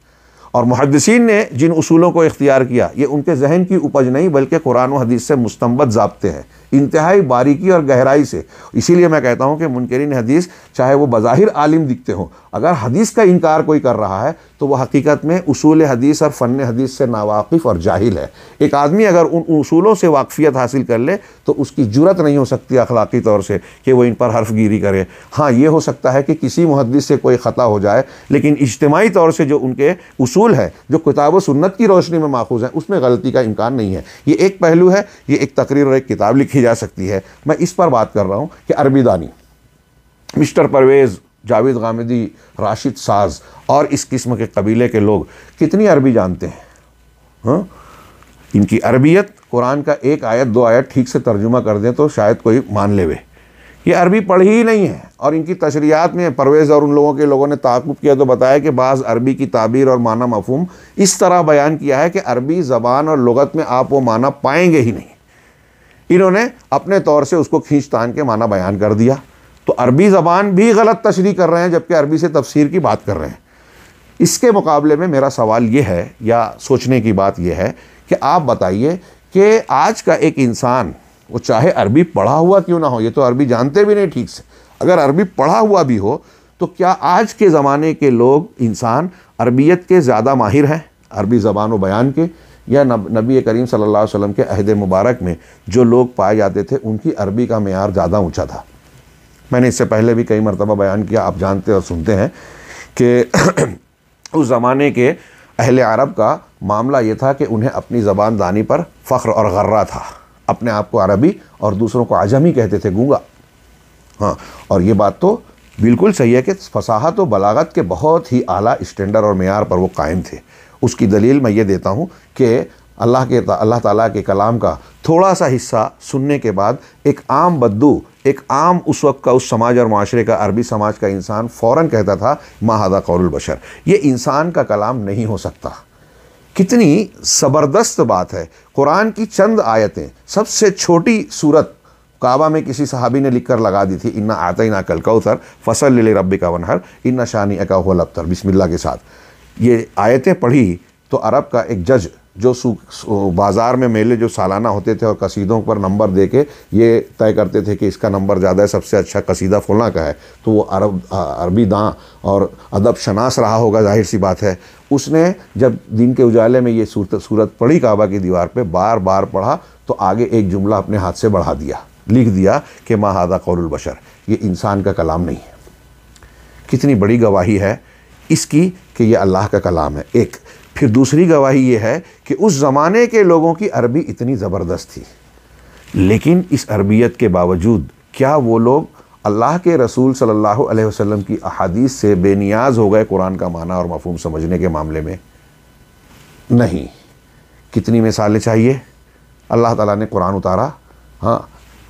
और मुहदसिन ने जिन उसूलों को इख्तियार किया ये उनके जहन की उपज नहीं बल्कि कुरान हदीस से मुस्तमत जबते हैं इंतहाई बारीकी और गहराई से इसीलिए मैं कहता हूँ कि मुनकरिन हदीस चाहे वो बज़ाहिर आलिम दिखते हों अगर हदीस का इनकार कोई कर रहा है तो वह हकीकत में उसूल हदीस और फ़न हदीस से नावाकिफ़ और जाहिल है एक आदमी अगर उन उसूलों से वाकफियत हासिल कर ले तो उसकी जरूरत नहीं हो सकती अखलाकी तौर से कि वह इन पर हर्फगिरी करे हाँ ये हो सकता है कि किसी मुहदस से कोई ख़ता हो जाए लेकिन इज्तमाही तौर से जो उनके उसूल है जो किताब सुन्नत की रोशनी में माखूज है उसमें गलती का इम्कान नहीं है ये एक पहलू है ये एक तकरीर और एक किताब लिखी लिखी जा सकती है मैं इस पर बात कर रहा हूँ कि दानी मिस्टर परवेज़ जावेद गामिदी राशिद साज और इस किस्म के कबीले के लोग कितनी अरबी जानते हैं हाँ इनकी अरबियत कुरान का एक आयत दो आयत ठीक से तर्जुमा कर दें तो शायद कोई मान ले वे ये अरबी पढ़ी ही नहीं है और इनकी तशरियात में परवेज़ और उन लोगों के लोगों ने ताकुब किया तो बताया कि बाज़ अरबी की ताबीर और माना मफहम इस तरह बयान किया है कि अरबी ज़बान और लगत में आप वो माना पाएंगे ही नहीं इन्होंने अपने तौर से उसको खींच तान के माना बयान कर दिया तो अरबी ज़बान भी गलत तशरी कर रहे हैं जबकि अरबी से तफसीर की बात कर रहे हैं इसके मुकाबले में मेरा सवाल ये है या सोचने की बात यह है कि आप बताइए कि आज का एक इंसान वो चाहे अरबी पढ़ा हुआ क्यों ना हो ये तो अरबी जानते भी नहीं ठीक से अगर अरबी पढ़ा हुआ भी हो तो क्या आज के ज़माने के लोग इंसान अरबियत के ज़्यादा माहिर हैं अरबी ज़बान व बयान के या नब, नबी करीम सल्लल्लाहु अलैहि वसल्लम के अहद मुबारक में जो लोग पाए जाते थे उनकी अरबी का मैार ज़्यादा ऊँचा था मैंने इससे पहले भी कई मरतबा बयान किया आप जानते और सुनते हैं कि उस ज़माने के अहल अरब का मामला ये था कि उन्हें अपनी ज़बान दानी पर फ़ख्र और गर्रा था अपने आप को अरबी और दूसरों को आजमी कहते थे गूँगा हाँ और ये बात तो बिल्कुल सही है कि फसाहत व बलागत के बहुत ही आला स्टैंडर्ड और मैार पर वो कायम थे उसकी दलील मैं ये देता हूँ कि अल्लाह के अल्लाह ताला के कलाम का थोड़ा सा हिस्सा सुनने के बाद एक आम बद्दू एक आम उस वक्त का उस समाज और माशरे का अरबी समाज का इंसान फ़ौर कहता था माहदा कौरुल बशर ये इंसान का कलाम नहीं हो सकता कितनी ज़बरदस्त बात है कुरान की चंद आयतें सबसे छोटी सूरत काबा में किसी साहबी ने लिख कर लगा दी थी इन्ना आता ही ना कल कौतर फसल ले रब का वनहर इन्ना शानी अका हो लबतर बिस्मिल्ला के साथ ये आयतें पढ़ी तो अरब का एक जज जो बाज़ार में मेले जो सालाना होते थे और कसीदों पर नंबर दे के ये तय करते थे कि इसका नंबर ज़्यादा है सबसे अच्छा कसीदा फ़ुलना का है तो वो अरब अरबी दाँ और अदब शनास रहा होगा जाहिर सी बात है उसने जब दिन के उजाले में ये सूरत सूरत पढ़ी काबा की दीवार पे बार बार पढ़ा तो आगे एक जुमला अपने हाथ से बढ़ा दिया लिख दिया कि माँ हादा कौरबशर ये इंसान का कलाम नहीं है कितनी बड़ी गवाही है इसकी कि यह अल्लाह का कलाम है एक फिर दूसरी गवाही यह है कि उस ज़माने के लोगों की अरबी इतनी ज़बरदस्त थी लेकिन इस अरबियत के बावजूद क्या वो लोग अल्लाह के रसूल सल्लल्लाहु अलैहि वसल्लम की अहादीस से बेनियाज हो गए कुरान का माना और मफहम समझने के मामले में नहीं कितनी मिसालें चाहिए अल्लाह ताला ने कुरान उतारा हाँ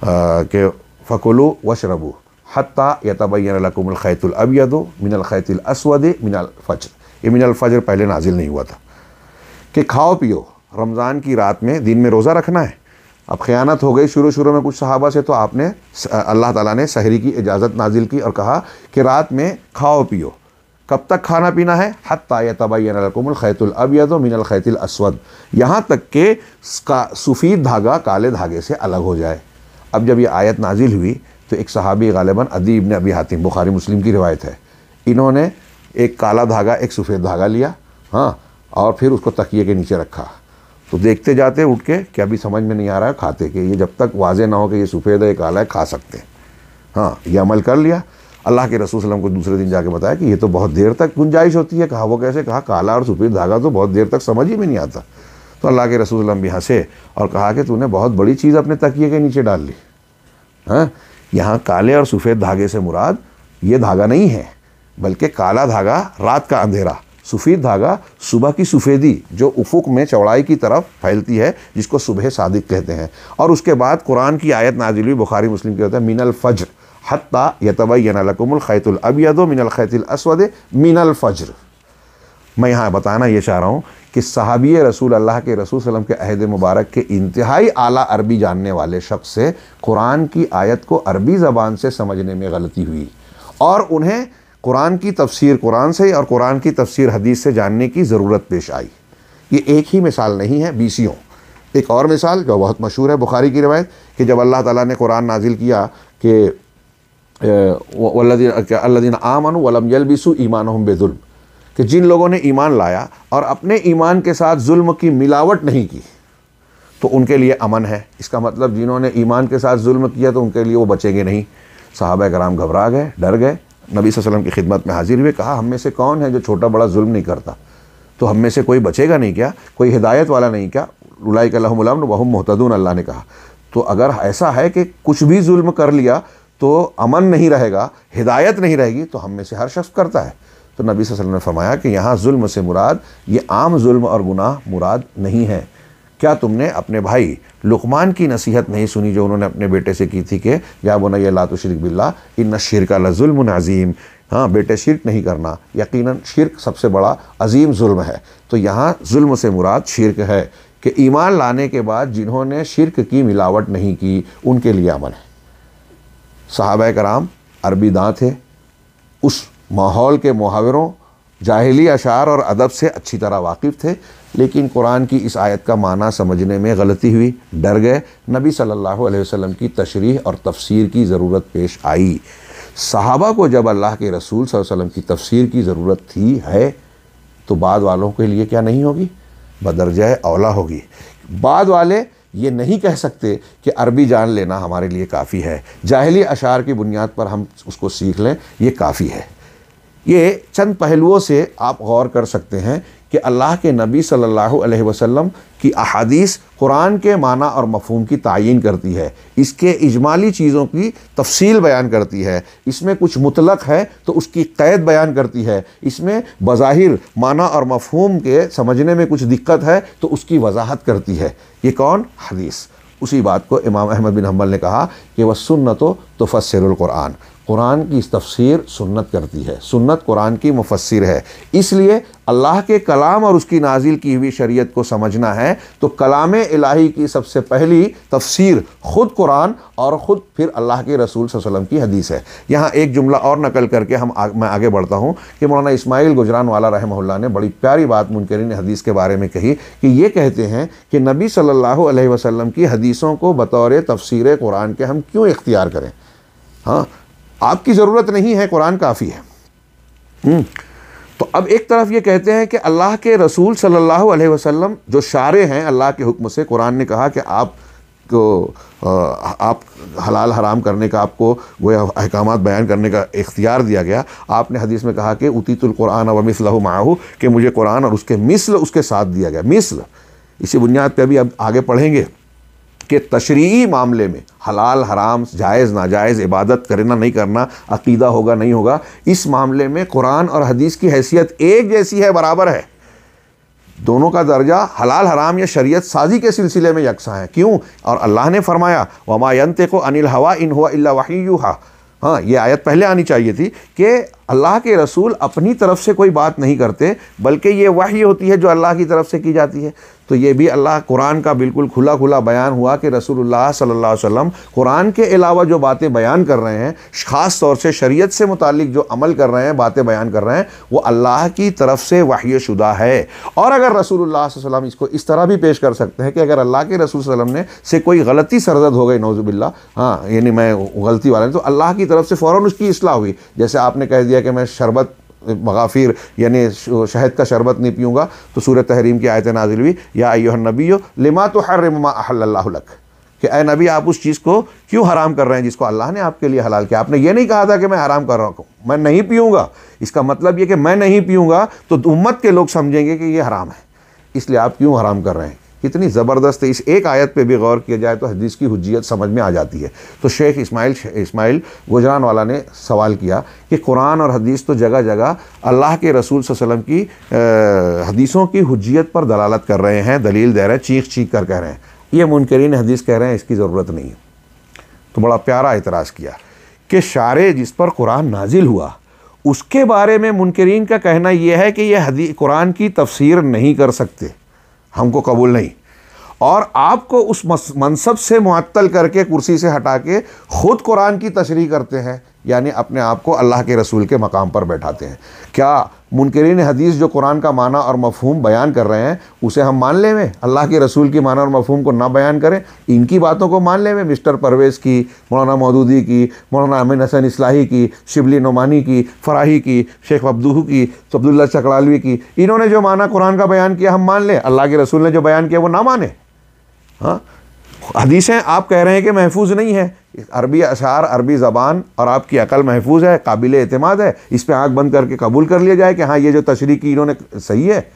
कि फ़कुलू वशरबू हती यतबैन लकुमल खैतुल अबियद मिनल खैतुल असवद मिनल फ़जर ये मिनल फ़जर पहले नाजिल नहीं हुआ था कि खाओ पियो रमज़ान की रात में दिन में रोज़ा रखना है अब ख़यानत हो गई शुरू शुरू में कुछ सहाबा से तो आपने अल्लाह ताला ने सहरी की इजाज़त नाजिल की और कहा कि रात में खाओ पियो कब तक खाना पीना है हती यतबैन खैतुल अबियद मिनल खैतुल असवद यहाँ तक के सफ़ीद धागा काले धागे से अलग हो जाए अब जब ये आयत नाजिल हुई तो एक सहाबी गालिबा अदीब ने अभी हातिम बुखारी मुस्लिम की रिवायत है इन्होंने एक काला धागा एक सफ़ेद धागा लिया हाँ और फिर उसको तकिए के नीचे रखा तो देखते जाते उठ के क्या अभी समझ में नहीं आ रहा है खाते के ये जब तक वाजे ना हो कि ये सफ़ेद है काला है खा सकते हैं हाँ ये अमल कर लिया अल्लाह के रसूल वसलम को दूसरे दिन जाके बताया कि ये तो बहुत देर तक गुंजाइश होती है कहा वो कैसे कहा काला और सफ़ेद धागा तो बहुत देर तक समझ ही में नहीं आता तो अल्लाह के रसूल वसलम भी हंसे और कहा कि तूने बहुत बड़ी चीज़ अपने तकिए के नीचे डाल ली हाँ यहाँ काले और सफ़ेद धागे से मुराद ये धागा नहीं है बल्कि काला धागा रात का अंधेरा सफ़ेद धागा सुबह की सफ़ेदी जो उफुक में चौड़ाई की तरफ फैलती है जिसको सुबह सादिक कहते हैं और उसके बाद कुरान की आयत नाजिल हुई बुखारी मुस्लिम की होता है मिनल फ़ज्र हत्ता यतबैन लकुमुल खैतुल अबियदो मिनल खैतुल असवद मिनल फ़ज्र मैं यहाँ बताना ये चाह रहा हूँ कि सहाबी रसूल अल्लाह के रसूल सलम के अहद मुबारक के इंतहाई आला अरबी जानने वाले शख्स से कुरान की आयत को अरबी ज़बान से समझने में गलती हुई और उन्हें कुरान की तफसीर कुरान से और कुरान की तफसीर हदीस से जानने की ज़रूरत पेश आई ये एक ही मिसाल नहीं है बीसियों एक और मिसाल जो बहुत मशहूर है बुखारी की रवायत कि जब अल्लाह ताला ने कुरान नाजिल किया कि आमन वलम यलबिसु ईमान हम बेजुल्म कि जिन लोगों ने ईमान लाया और अपने ईमान के साथ जुल्म की मिलावट नहीं की तो उनके लिए अमन है इसका मतलब जिन्होंने ईमान के साथ जुल्म किया तो उनके लिए वो बचेंगे नहीं साहब कराम घबरा गए डर गए नबी वसल्लम की खिदमत में हाजिर हुए कहा हम में से कौन है जो छोटा बड़ा जुल्म नहीं करता तो हम में से कोई बचेगा नहीं क्या कोई हिदायत वाला नहीं क्या उलाई कलहमलाम वहम मोहतदून अल्लाह ने कहा तो अगर ऐसा है कि कुछ भी जुल्म कर लिया तो अमन नहीं रहेगा हिदायत नहीं रहेगी तो हम में से हर शख्स करता है तो नबी वसल्लम ने फरमाया कि यहाँ जुल्म से मुराद ये आम जुल्म और गुनाह मुराद नहीं है क्या तुमने अपने भाई लुकमान की नसीहत नहीं सुनी जो उन्होंने अपने बेटे से की थी कि या बोना ये लात शरक बिल्ला इन शिर का लजुल्म अजीम हाँ बेटे शिरक नहीं करना यकीनन शिरक सबसे बड़ा अजीम जुल्म है तो यहाँ जुल्म से मुराद शिरक है कि ईमान लाने के बाद जिन्होंने शिरक की मिलावट नहीं की उनके लिए अमल है साहब कराम अरबी दाँ थे उस माहौल के मुहावरों जाहली अशार और अदब से अच्छी तरह वाकिफ़ थे लेकिन कुरान की इस आयत का माना समझने में गलती हुई डर गए नबी सल्लल्लाहु अलैहि वसल्लम की तशरीह और तफसीर की ज़रूरत पेश आई सहाबा को जब अल्लाह के रसूल वसल्लम की तफसीर की ज़रूरत थी है तो बाद वालों के लिए क्या नहीं होगी बदरजह अवला होगी बाद वाले ये नहीं कह सकते कि अरबी जान लेना हमारे लिए काफ़ी है जाहली अशार की बुनियाद पर हम उसको सीख लें ये काफ़ी है ये चंद पहलुओं से आप गौर कर सकते हैं कि अल्लाह के नबी सल्लल्लाहु अलैहि वसल्लम की अहादीस कुरान के माना और मफहम की तयन करती है इसके इजमाली चीज़ों की तफसील बयान करती है इसमें कुछ मुतलक है तो उसकी क़ैद बयान करती है इसमें बज़ाहिर माना और मफहम के समझने में कुछ दिक्कत है तो उसकी वजाहत करती है ये कौन हदीस उसी बात को इमाम अहमद बिन हम्बल ने कहा कि वह सुन्नत तो तफसरक़ुरान कुरान की तफसीर सुन्नत करती है सुन्नत कुरान की मुफसर है इसलिए अल्लाह के कलाम और उसकी नाजिल की हुई शरीयत को समझना है तो कलाम इलाही की सबसे पहली तफसीर ख़ुद कुरान और ख़ुद फिर अल्लाह के रसूल वसलम की हदीस है यहाँ एक जुमला और नकल करके हम आ, मैं आगे बढ़ता हूँ कि मौलाना इसमाइल गुजरान वाला रहमल्ला ने बड़ी प्यारी बात मुनकरीन हदीस के बारे में कही कि ये कहते हैं कि नबी सल्लल्लाहु वसलम की हदीसों को बतौर तफसीर कुरान के हम क्यों इख्तियार करें हाँ आपकी ज़रूरत नहीं है कुरान काफ़ी है हम्म। तो अब एक तरफ ये कहते हैं कि अल्लाह के रसूल सल्लल्लाहु अलैहि वसल्लम जो शारे हैं अल्लाह के हुक्म से कुरान ने कहा कि आप को आप हलाल हराम करने का आपको वो अहकाम बयान करने का इख्तियार दिया गया आपने हदीस में कहा कि उतीतुल्कुरान व मिसल माहू कि मुझे कुरान और उसके मिसल उसके साथ दिया गया मिसल इसी बुनियाद पर अभी अब आगे पढ़ेंगे के तशरी मामले में हलाल हराम जायज़ नाजायज़ इबादत करना नहीं करना अकीदा होगा नहीं होगा इस मामले में कुरान और हदीस की हैसियत एक जैसी है बराबर है दोनों का दर्जा हलाल हराम या शरीयत साजी के सिलसिले में यकसा है क्यों और अल्लाह ने फरमाया वमायंत को अनिल हवा इन हुआ वाही हाँ ये आयत पहले आनी चाहिए थी कि अल्लाह के रसूल अपनी तरफ से कोई बात नहीं करते बल्कि ये वही होती है जो अल्लाह की तरफ से की जाती है तो ये भी अल्लाह कुरान का बिल्कुल खुला खुला बयान हुआ कि रसूलुल्लाह सल्लल्लाहु अलैहि वसल्लम कुरान के अलावा जो बातें बयान कर रहे हैं ख़ास तौर से शरीयत से मुतालिक जो अमल कर रहे हैं बातें बयान कर रहे हैं वो अल्लाह की तरफ से वाही शुदा है और अगर रसूलुल्लाह वसल्लम इसको इस तरह भी पेश कर सकते हैं कि अगर अल्लाह के रसूल वसलम ने से कोई गलती सरजद हो गई नौजुबिल्ला हाँ यानी मैं गलती वाला तो अल्लाह की तरफ से फ़ौर उसकी असलाह हुई जैसे आपने कह दिया दिया कि मैं शरबत मगाफिर यानी शहद का शरबत नहीं पीऊँगा तो सूरत तहरीम की आयत नाजिल हुई या अयोहन नबी हो लिमा तो हर रमाक कि ए नबी आप उस चीज़ को क्यों हराम कर रहे हैं जिसको अल्लाह ने आपके लिए हलाल किया आपने ये नहीं कहा था कि मैं हराम कर रहा हूँ मैं नहीं पीऊँगा इसका मतलब ये कि मैं नहीं पीऊँगा तो उम्मत के लोग समझेंगे कि ये हराम है इसलिए आप क्यों हराम कर रहे हैं कितनी ज़बरदस्त इस एक आयत पे भी गौर किया जाए तो हदीस की हजियत समझ में आ जाती है तो शेख इस्माइल इस्माइल गुजरान वाला ने सवाल किया कि कुरान और हदीस तो जगह जगह अल्लाह के रसूल वसलम की हदीसों की हजियत पर दलालत कर रहे हैं दलील दे रहे हैं चीख चीख कर कह रहे हैं ये मुनकरीन हदीस कह रहे हैं इसकी ज़रूरत नहीं तो बड़ा प्यारा एतराज़ किया कि शार जिस पर कुरान नाजिल हुआ उसके बारे में मुनकरीन का कहना यह है कि यह हदी कुरान की तफसीर नहीं कर सकते हमको कबूल नहीं और आपको उस मनसब से मअतल करके कुर्सी से हटा के ख़ुद कुरान की तशरी करते हैं यानी अपने आप को अल्लाह के रसूल के मकाम पर बैठाते हैं क्या मुनकरीन हदीस जो कुरान का माना और मफहूम बयान कर रहे हैं उसे हम मान ले में अल्लाह के रसूल की माना और मफहूम को ना बयान करें इनकी बातों को मान ले में मिस्टर परवेज़ की मौलाना मौदूदी की मौलाना अमिन हसन इस्लाही की शिबली नुमानी की फ़राही की शेख अब्दू की अब्दुल्ला चकड़ालवी की इन्होंने जो माना कुरान का बयान किया हम मान लें अल्लाह के रसूल ने जो बयान किया वो ना माने हाँ हदीसें आप कह रहे हैं कि महफूज नहीं है अरबी अशार अरबी ज़बान और आपकी अकल महफूज है काबिल अतमाद है इस पर आँख बंद करके कबूल कर लिया जाए कि हाँ ये जो तशरी की इन्होंने सही है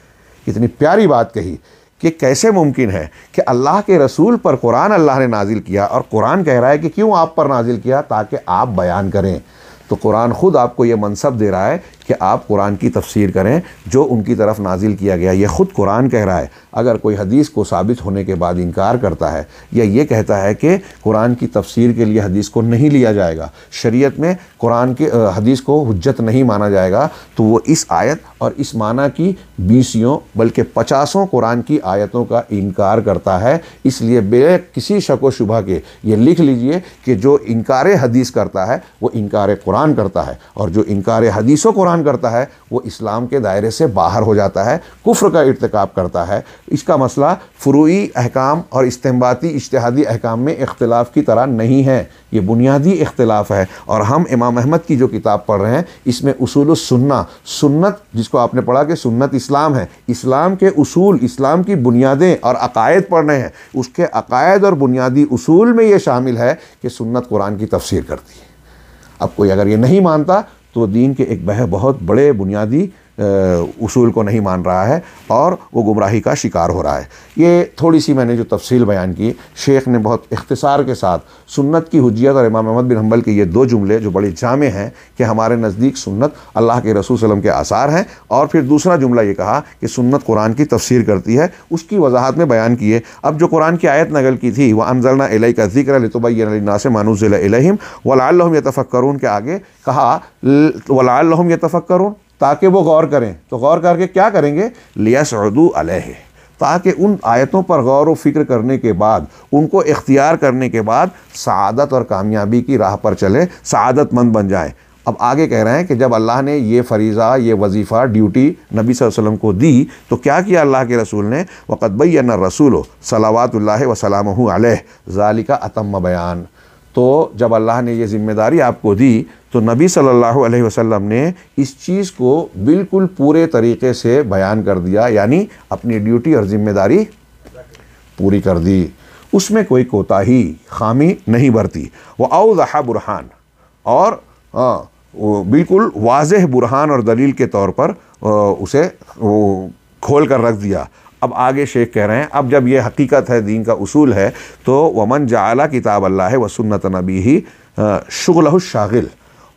इतनी प्यारी बात कही कि कैसे मुमकिन है कि अल्लाह के रसूल पर कुरान अल्लाह ने नाजिल किया और कुरान कह रहा है कि क्यों आप पर नाजिल किया ताकि आप बयान करें तो कुरान ख़ुद आपको ये मनसब दे रहा है कि आप कुरान की तफसीर करें जो उनकी तरफ नाजिल किया गया ये ख़ुद कुरान कह रहा है अगर कोई हदीस को साबित होने के बाद इनकार करता है या ये कहता है कि कुरान की तफसीर के लिए हदीस को नहीं लिया जाएगा शरीयत में कुरान के हदीस को हजत नहीं माना जाएगा तो वो इस आयत और इस माना की बीसियों बल्कि पचासों कुरान की आयतों का इनकार करता है इसलिए बे किसी शक व शुभ के ये लिख लीजिए कि जो इनकार हदीस करता है वो इनकार कुरान करता है और जो इनकार हदीसों कुरान करता है वो इस्लाम के दायरे से बाहर हो जाता है कुफ्र का इरतकब करता है इसका मसला फ़्रूई अहकाम और इस्तेमती इश्तहादी अहकाम में इख्तलाफ की तरह नहीं है ये बुनियादी इख्तलाफ है और हम इमाम अहमद की जो किताब पढ़ रहे हैं इसमें उसूल सुन्ना सुन्नत जिस जिसको आपने पढ़ा कि सुन्नत इस्लाम है इस्लाम के उसूल इस्लाम की बुनियादें और अकायद पढ़ने हैं उसके अकायद और बुनियादी उसूल में ये शामिल है कि सुन्नत कुरान की तफसीर करती है अब कोई अगर ये नहीं मानता तो दीन के एक बह बहुत बड़े बुनियादी उसूल को नहीं मान रहा है और वो गुमराही का शिकार हो रहा है ये थोड़ी सी मैंने जो तफसील बयान की शेख ने बहुत इख्तसार के साथ सुन्नत की हजियत और इमाम अहमद बिन हम्बल के ये दो जुमले जो बड़े जामे हैं कि हमारे नज़दीक सुन्नत अल्लाह के रसूल वसलम के आसार हैं और फिर दूसरा जुमला ये कहा कि सुन्नत कुरान की तफसीर करती है उसकी वजाहत में बयान किए अब जो कुरान की आयत नगल की थी वह अनजलना एलई का जिक्र लतुबैना से मानूज़ वलाम करूँ के आगे कहा वलाम करूँ ताकि वो गौर करें तो गौर करके क्या करेंगे लिया सदू अलह ताकि उन आयतों पर गौर व फिक्र करने के बाद उनको इख्तियार करने के बाद सदत और कामयाबी की राह पर चले सदतमंद बन जाएँ अब आगे कह रहे हैं कि जब अल्लाह ने ये फरीज़ा ये वजीफ़ा ड्यूटी नबी वसल्लम को दी तो क्या किया अल्लाह के रसूल ने वक़बई अन रसूल सलावात वसलाम अलह ज़ालिका अतम बयान तो जब अल्लाह ने ये ज़िम्मेदारी आपको दी तो नबी सल्लल्लाहु अलैहि वसल्लम ने इस चीज़ को बिल्कुल पूरे तरीके से बयान कर दिया यानी अपनी ड्यूटी और ज़िम्मेदारी पूरी कर दी उसमें कोई कोताही खामी नहीं बरती वह अवजहा बुरहान और आ, बिल्कुल वाज बुरहान और दलील के तौर पर आ, उसे वो खोल कर रख दिया अब आगे शेख कह रहे हैं अब जब ये हकीकत है दीन का उसूल है तो वमन जाला किताब अल्लाह व सुन्नत नबी ही शुगलह शागिल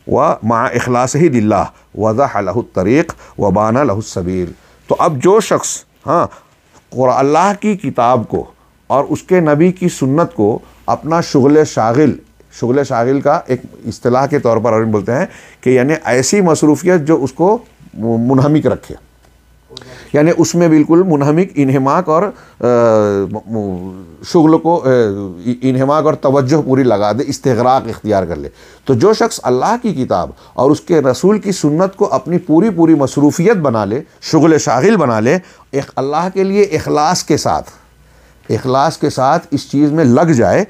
व मा अखलास ही दिल्ला लहु लहतरीक़ व बाना लहसबीर तो अब जो शख्स हाँ अल्लाह की किताब को और उसके नबी की सुन्नत को अपना शुगल शागिल शुगल शागिल का एक अतलाह के तौर पर अरविंद बोलते हैं कि यानी ऐसी मसरूफियत जो उसको मुनहमिक रखे यानी उसमें बिल्कुल मुनहमिक इन्हमाक और शुगल को इन्हमाक और तवज्जो पूरी लगा दे इसतराक इख्तियार कर ले तो जो शख्स अल्लाह की किताब और उसके रसूल की सुन्नत को अपनी पूरी पूरी मसरूफियत बना ले शुगल शागिल बना ले एक अल्लाह के लिए अखलास के साथ अखलास के साथ इस चीज़ में लग जाए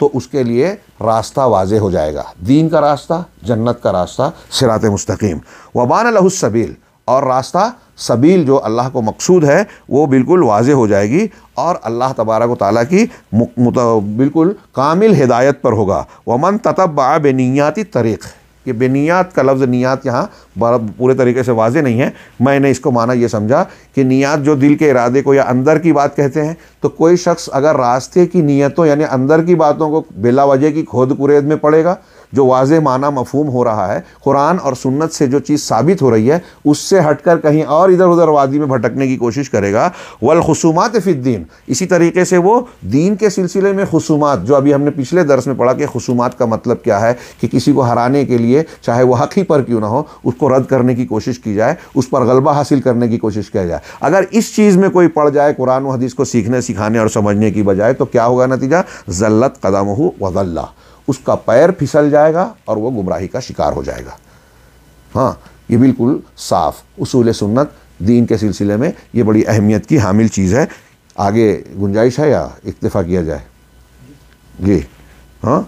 तो उसके लिए रास्ता वाज हो जाएगा दीन का रास्ता जन्नत का रास्ता सिरात मुस्तकीम वबान लहुसबील और रास्ता सबील जो अल्लाह को मकसूद है वो बिल्कुल वाज हो जाएगी और अल्लाह तबारक ताली की बिल्कुल कामिल हिदायत पर होगा वमन ततबा बेनियाती तरीक़ कि बेनियात का लफ्ज़ नियात यहाँ पूरे तरीके से वाजे नहीं है मैंने इसको माना ये समझा कि नियात जो दिल के इरादे को या अंदर की बात कहते हैं तो कोई शख्स अगर रास्ते की नीयतों यानी अंदर की बातों को बिला वजह की खोद कुरेद में पड़ेगा जो वाज माना मफहूम हो रहा है कुरान और सुन्नत से जो चीज़ साबित हो रही है उससे हटकर कहीं और इधर उधर वादी में भटकने की कोशिश करेगा वलखसूमत फ़िद्दीन इसी तरीके से वो दीन के सिलसिले में खसूमत जो अभी हमने पिछले दरस में पढ़ा कि खसूमत का मतलब क्या है कि किसी को हराने के लिए चाहे वह हक ही पर क्यों ना हो उसको रद्द करने की कोशिश की जाए उस पर गलबा हासिल करने की कोशिश किया जाए अगर इस चीज़ में कोई पढ़ जाए कुरान हदीस को सीखने सिखाने और समझने की बजाय तो क्या होगा नतीजा जल्लत कदम हो वजल्ला उसका पैर फिसल जाएगा और वह गुमराही का शिकार हो जाएगा हाँ ये बिल्कुल साफ उसूल सुन्नत दीन के सिलसिले में ये बड़ी अहमियत की हामिल चीज़ है आगे गुंजाइश है या इक्तफा किया जाए जी हाँ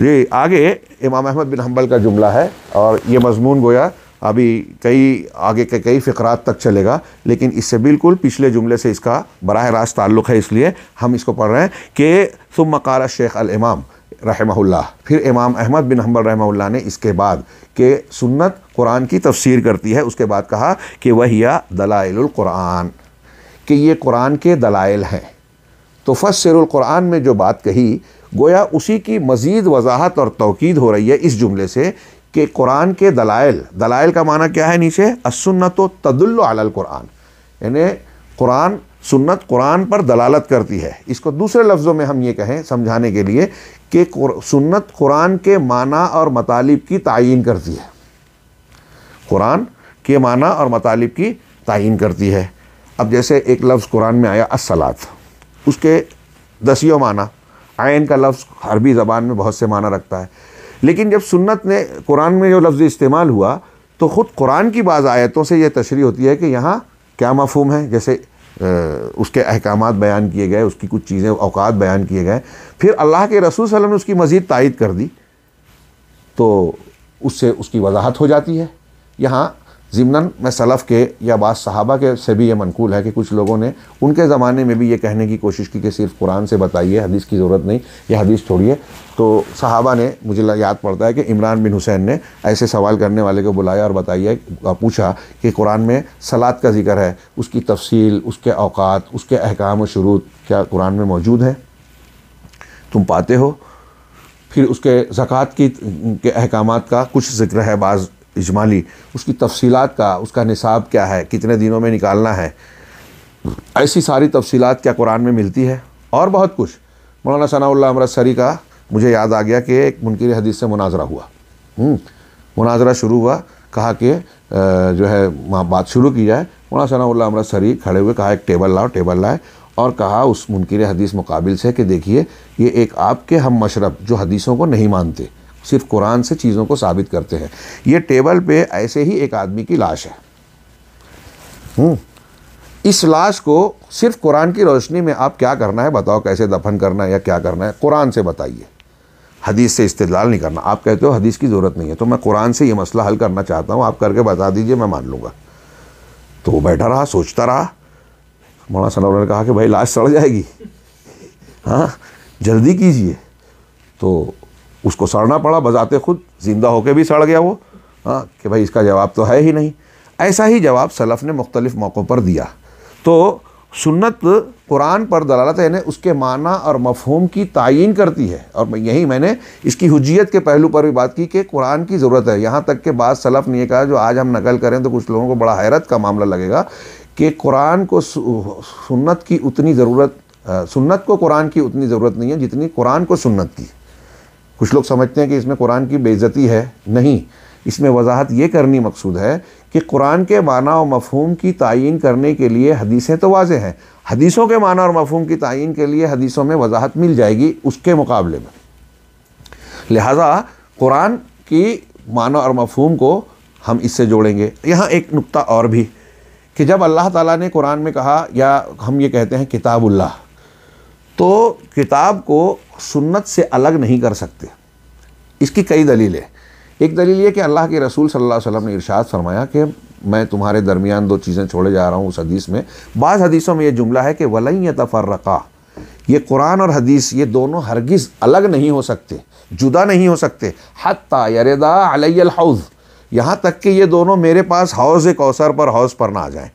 जी आगे इमाम अहमद बिन हम्बल का जुमला है और ये मजमून गोया अभी कई आगे के कई फ़िकरात तक चलेगा लेकिन इससे बिल्कुल पिछले जुमले से इसका बरह रास्त ताल्लुक़ है इसलिए हम इसको पढ़ रहे हैं कि सुम मकारा शेख इमाम रहमहुल्ला फिर इमाम अहमद बिन हम्बल रहमहुल्ला ने इसके बाद के सुन्नत कुरान की तफसीर करती है उसके बाद कहा कि वहिया दलाइलकुरान कि ये कुरान के दलाइल हैं तो फ़सरकुरान में जो बात कही गोया उसी की मज़ीद वजाहत और तोकीद हो रही है इस जुमले से कि कुरान के दलाइल दलाइल का माना क्या है नीचे असन्नत तदुल्ल कुरान यानी कुरान सुन्नत कुरान पर दलालत करती है इसको दूसरे लफ्ज़ों में हम ये कहें समझाने के लिए कि सुन्नत कुरान के माना और मतालब की तयन करती है कुरान के माना और मतालब की तयन करती है अब जैसे एक लफ्ज़ कुरान में आया असलात उसके दसियों माना आयन का लफ्ज़ अरबी ज़बान में बहुत से माना रखता है लेकिन जब सुन्नत ने कुरान में जो लफ्ज़ इस्तेमाल हुआ तो ख़ुद कुरान की बाज़ आयतों से यह तशरी होती है कि यहाँ क्या मफहम है जैसे उसके अहकाम बयान किए गए उसकी कुछ चीज़ें अवकात बयान किए गए फिर अल्लाह के रसूल वसम ने उसकी मज़ीद तायद कर दी तो उससे उसकी वजाहत हो जाती है यहाँ ज़िमनन में सलफ़ के या बाद सहाबा के से भी ये मनकूल है कि कुछ लोगों ने उनके ज़माने में भी ये कहने की कोशिश की कि सिर्फ कुरान से बताइए हदीस की ज़रूरत नहीं या हदीस छोड़िए तो सहाबा ने मुझे याद पड़ता है कि इमरान बिन हुसैन ने ऐसे सवाल करने वाले को बुलाया और बताइए पूछा कि कुरान में सलाद का जिक्र है उसकी तफसील उसके अवकात उसके अहकाम शरूत क्या कुरान में मौजूद है तुम पाते हो फिर उसके ज़क़़त की के अहकाम का कुछ जिक्र है बाज़ इजमाली उसकी तफसीत का उसका निसाब क्या है कितने दिनों में निकालना है ऐसी सारी तफसीत क्या कुरान में मिलती है और बहुत कुछ मौलाना सनाउल्ला अमृतसरी का मुझे याद आ गया कि एक मुनकर हदीस से मुनाजरा हुआ हम्म, मुनाजरा शुरू हुआ कहा कि जो है बात शुरू की जाए मौलाना सनाउल्ला अमृतसरी खड़े हुए कहा एक टेबल लाओ टेबल लाए और कहा उस मुनकर हदीस मुकाबिल से कि देखिए ये एक आपके हम मशरब जो हदीसों को नहीं मानते सिर्फ कुरान से चीज़ों को साबित करते हैं ये टेबल पे ऐसे ही एक आदमी की लाश है हम्म। इस लाश को सिर्फ कुरान की रोशनी में आप क्या करना है बताओ कैसे दफन करना है या क्या करना है कुरान से बताइए हदीस से इस्तेदाल नहीं करना आप कहते हो हदीस की ज़रूरत नहीं है तो मैं कुरान से ये मसला हल करना चाहता हूँ आप करके बता दीजिए मैं मान लूँगा तो वो बैठा रहा सोचता रहा मौलाना सनावर ने कहा कि भाई लाश सड़ जाएगी हाँ जल्दी कीजिए तो उसको सड़ना पड़ा बजाते खुद जिंदा होके भी सड़ गया वो हाँ कि भाई इसका जवाब तो है ही नहीं ऐसा ही जवाब सलफ़ ने मुख्तलिफ़ मौक़ों पर दिया तो सुन्नत कुरान पर दलालत यानी उसके माना और मफहूम की तयन करती है और यही मैंने इसकी हजियत के पहलू पर भी बात की कि कुरान की ज़रूरत है यहाँ तक के बाद सलफ़ ने यह कहा जो आज हम नकल करें तो कुछ लोगों को बड़ा हैरत का मामला लगेगा कि कुरान को सुन्नत की उतनी ज़रूरत सुन्नत को कुरान की उतनी ज़रूरत नहीं है जितनी कुरान को सुन्नत की कुछ लोग समझते हैं कि इसमें कुरान की बेइज्जती है नहीं इसमें वजाहत ये करनी मकसूद है कि कुरान के माना और मफहूम की तयन करने के लिए हदीसें तो वाज हैं हदीसों के माना और मफहूम की तयन के लिए हदीसों में वजाहत मिल जाएगी उसके मुकाबले में लिहाजा कुरान की माना और मफहूम को हम इससे जोड़ेंगे यहाँ एक नुकता और भी कि जब अल्लाह ताला ने कुरान में कहा या हम ये कहते हैं किताबुल्लाह तो किताब को सुन्नत से अलग नहीं कर सकते इसकी कई दलीलें एक दलील ये कि अल्लाह के रसूल सल्लल्लाहु अलैहि वसल्लम ने इरशाद फरमाया कि मैं तुम्हारे दरमियान दो चीज़ें छोड़े जा रहा हूँ उस हदीस में बाज़ हदीसों में ये जुमला है कि वलई तफ़रक़ा ये कुरान और हदीस ये दोनों हरगिज़ अलग नहीं हो सकते जुदा नहीं हो सकते हती यरेदा अलैल हौज़ यहाँ तक कि ये दोनों मेरे पास हौज़ कौसर पर हौज़ पर ना आ जाएँ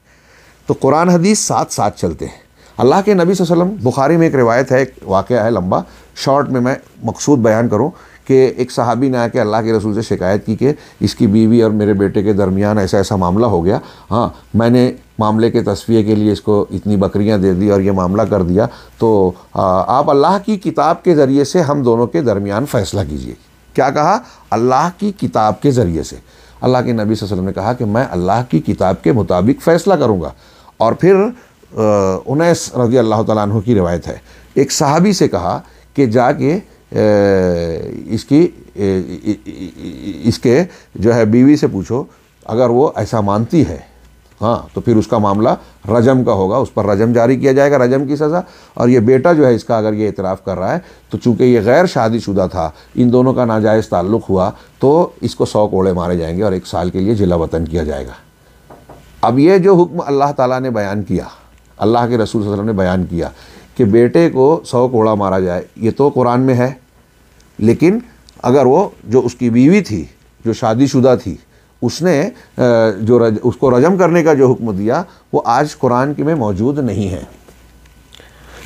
तो कुरान हदीस साथ साथ चलते हैं अल्लाह के नबी वसलम बुखारी में एक रिवायत है एक वाक़ है लंबा शॉर्ट में मैं मकसूद बयान करूँ कि एक सहाबी ने आके अल्लाह के रसूल से शिकायत की कि इसकी बीवी और मेरे बेटे के दरमियान ऐसा ऐसा मामला हो गया हाँ मैंने मामले के तस्वीर के लिए इसको इतनी बकरियां दे दी और ये मामला कर दिया तो आप अल्लाह की किताब के ज़रिए से हम दोनों के दरमियान फ़ैसला कीजिए क्या कहा अल्लाह की किताब के ज़रिए से अल्लाह के नबी वसलम ने कहा कि मैं अल्लाह की किताब के मुताबिक फ़ैसला करूँगा और फिर उनैस रजी अल्लाह तु की रिवायत है एक सहाबी से कहा कि जाके इसकी इसके जो है बीवी से पूछो अगर वो ऐसा मानती है हाँ तो फिर उसका मामला रजम का होगा उस पर रजम जारी किया जाएगा रजम की सज़ा और ये बेटा जो है इसका अगर ये इतराफ़ कर रहा है तो चूंकि ये गैर शादीशुदा था इन दोनों का नाजायज़ ताल्लुक़ हुआ तो इसको सौ कोड़े मारे जाएंगे और एक साल के लिए जिला वतन किया जाएगा अब ये जो हुक्म अल्लाह ताला ने बयान किया अल्लाह के रसूल वसल्लम ने बयान किया कि बेटे को सौ कोड़ा मारा जाए ये तो कुरान में है लेकिन अगर वो जो उसकी बीवी थी जो शादीशुदा थी उसने जो रज, उसको रजम करने का जो हुक्म दिया वो आज कुरान के में मौजूद नहीं है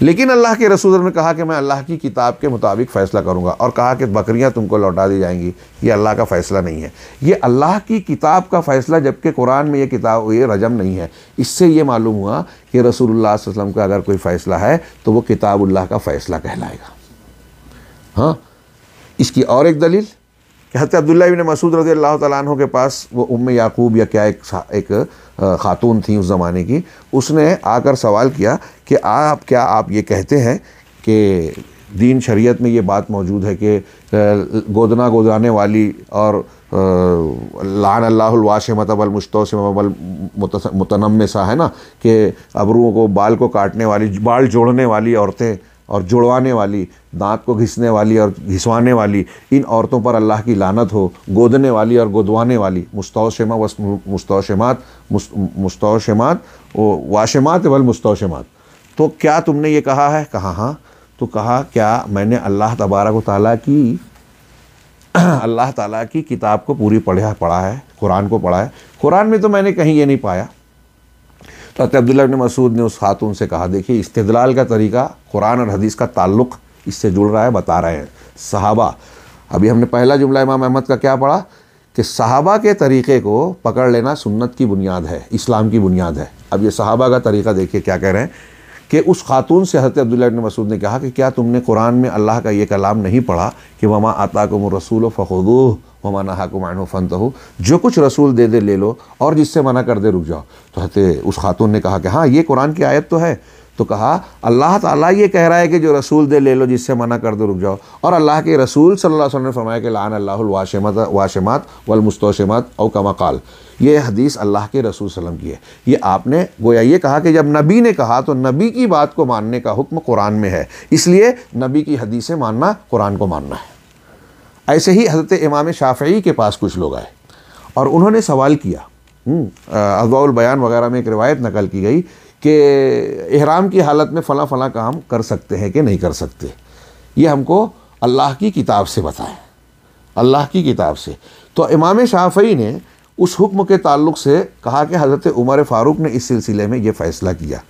लेकिन अल्लाह के रसूल ने कहा कि मैं अल्लाह की किताब के मुताबिक फ़ैसला करूँगा और कहा कि बकरियाँ तुमको लौटा दी जाएंगी ये अल्लाह का फ़ैसला नहीं है ये अल्लाह की किताब का फ़ैसला जबकि कुरान में ये किताब ये रजम नहीं है इससे ये मालूम हुआ कि रसूल वसम का अगर कोई फ़ैसला है तो वो किताबुल्ला का फ़ैसला कहलाएगा हाँ इसकी और एक दलील कि हज़रत अब्दुल्ला इबन मसूद रजी अल्लाह तु के पास वो उम याकूब या क्या एक एक ख़ातून थी उस ज़माने की उसने आकर सवाल किया कि आप क्या आप ये कहते हैं कि दीन शरीयत में ये बात मौजूद है कि गोदना गोदाने वाली और लान अल्लाहवाशमतबल मुश्तोसमल मुतनम सा है ना कि अबरुओं को बाल को काटने वाली बाल जोड़ने वाली औरतें और जुड़वाने वाली दांत को घिसने वाली और घिसवाने वाली इन औरतों पर अल्लाह की लानत हो गोदने वाली और गोदवाने वाली मुस्तौशमा वस मुस्तौशमात मुस्तौशमात वाशमात वल मुस्तौशमात तो क्या तुमने ये कहा है कहा हाँ तो कहा क्या मैंने अल्लाह तबारक ताली की अल्लाह ताला की किताब को पूरी पढ़ा पढ़ा है कुरान को पढ़ा है कुरान में तो मैंने कहीं ये नहीं पाया तो अब्दुल्ला इबन मसूद ने उस खातून से कहा देखिए इस्तलाल का तरीका कुरान और हदीस का ताल्लुक़ इससे जुड़ रहा है बता रहे हैं सहाबा अभी हमने पहला जुमला इमाम अहमद का क्या पढ़ा कि सहाबा के तरीक़े को पकड़ लेना सुन्नत की बुनियाद है इस्लाम की बुनियाद है अब ये सहाबा का तरीका देखिए क्या कह रहे हैं कि उस खातून से हज़रत अब्दुल्ला इबन मसूद ने कहा कि क्या तुमने कुरान में अल्लाह का ये कलाम नहीं पढ़ा कि ममा आता को रसूल फ़ुदू वो माना हाकुम आनो फन तो जो कुछ रसूल दे दे ले लो और जिससे मना कर दे रुक जाओ तो हते उस खातून ने कहा कि हाँ ये कुरान की आयत तो है तो कहा अल्लाह ताला ये कह रहा है कि जो रसूल दे ले लो जिससे मना कर दो रुक जाओ और अल्लाह के रसूल सल्लल्लाहु अलैहि वसल्लम ने फरमाया कि लान अल्लाहमत वाशमत वलमुस्तमत और कमकाल ये हदीस अल्लाह के रसूल सल्लम की है ये आपने गोया ये कहा कि जब नबी ने कहा तो नबी की बात को मानने का हुक्म कुरान में है इसलिए नबी की हदीसें मानना कुरान को मानना है ऐसे ही हज़रत इमाम शाफी के पास कुछ लोग आए और उन्होंने सवाल किया हम्म, अजवाउल बयान वगैरह में एक रिवायत नकल की गई कि एहराम की हालत में फ़लाँ फ़लाँ काम कर सकते हैं कि नहीं कर सकते ये हमको अल्लाह की किताब से बताएं अल्लाह की किताब से तो इमाम शाफी ने उस हुक्म के ताल्लुक से कहा कि हज़रत उमर फ़ारूक ने इस सिलसिले में ये फ़ैसला किया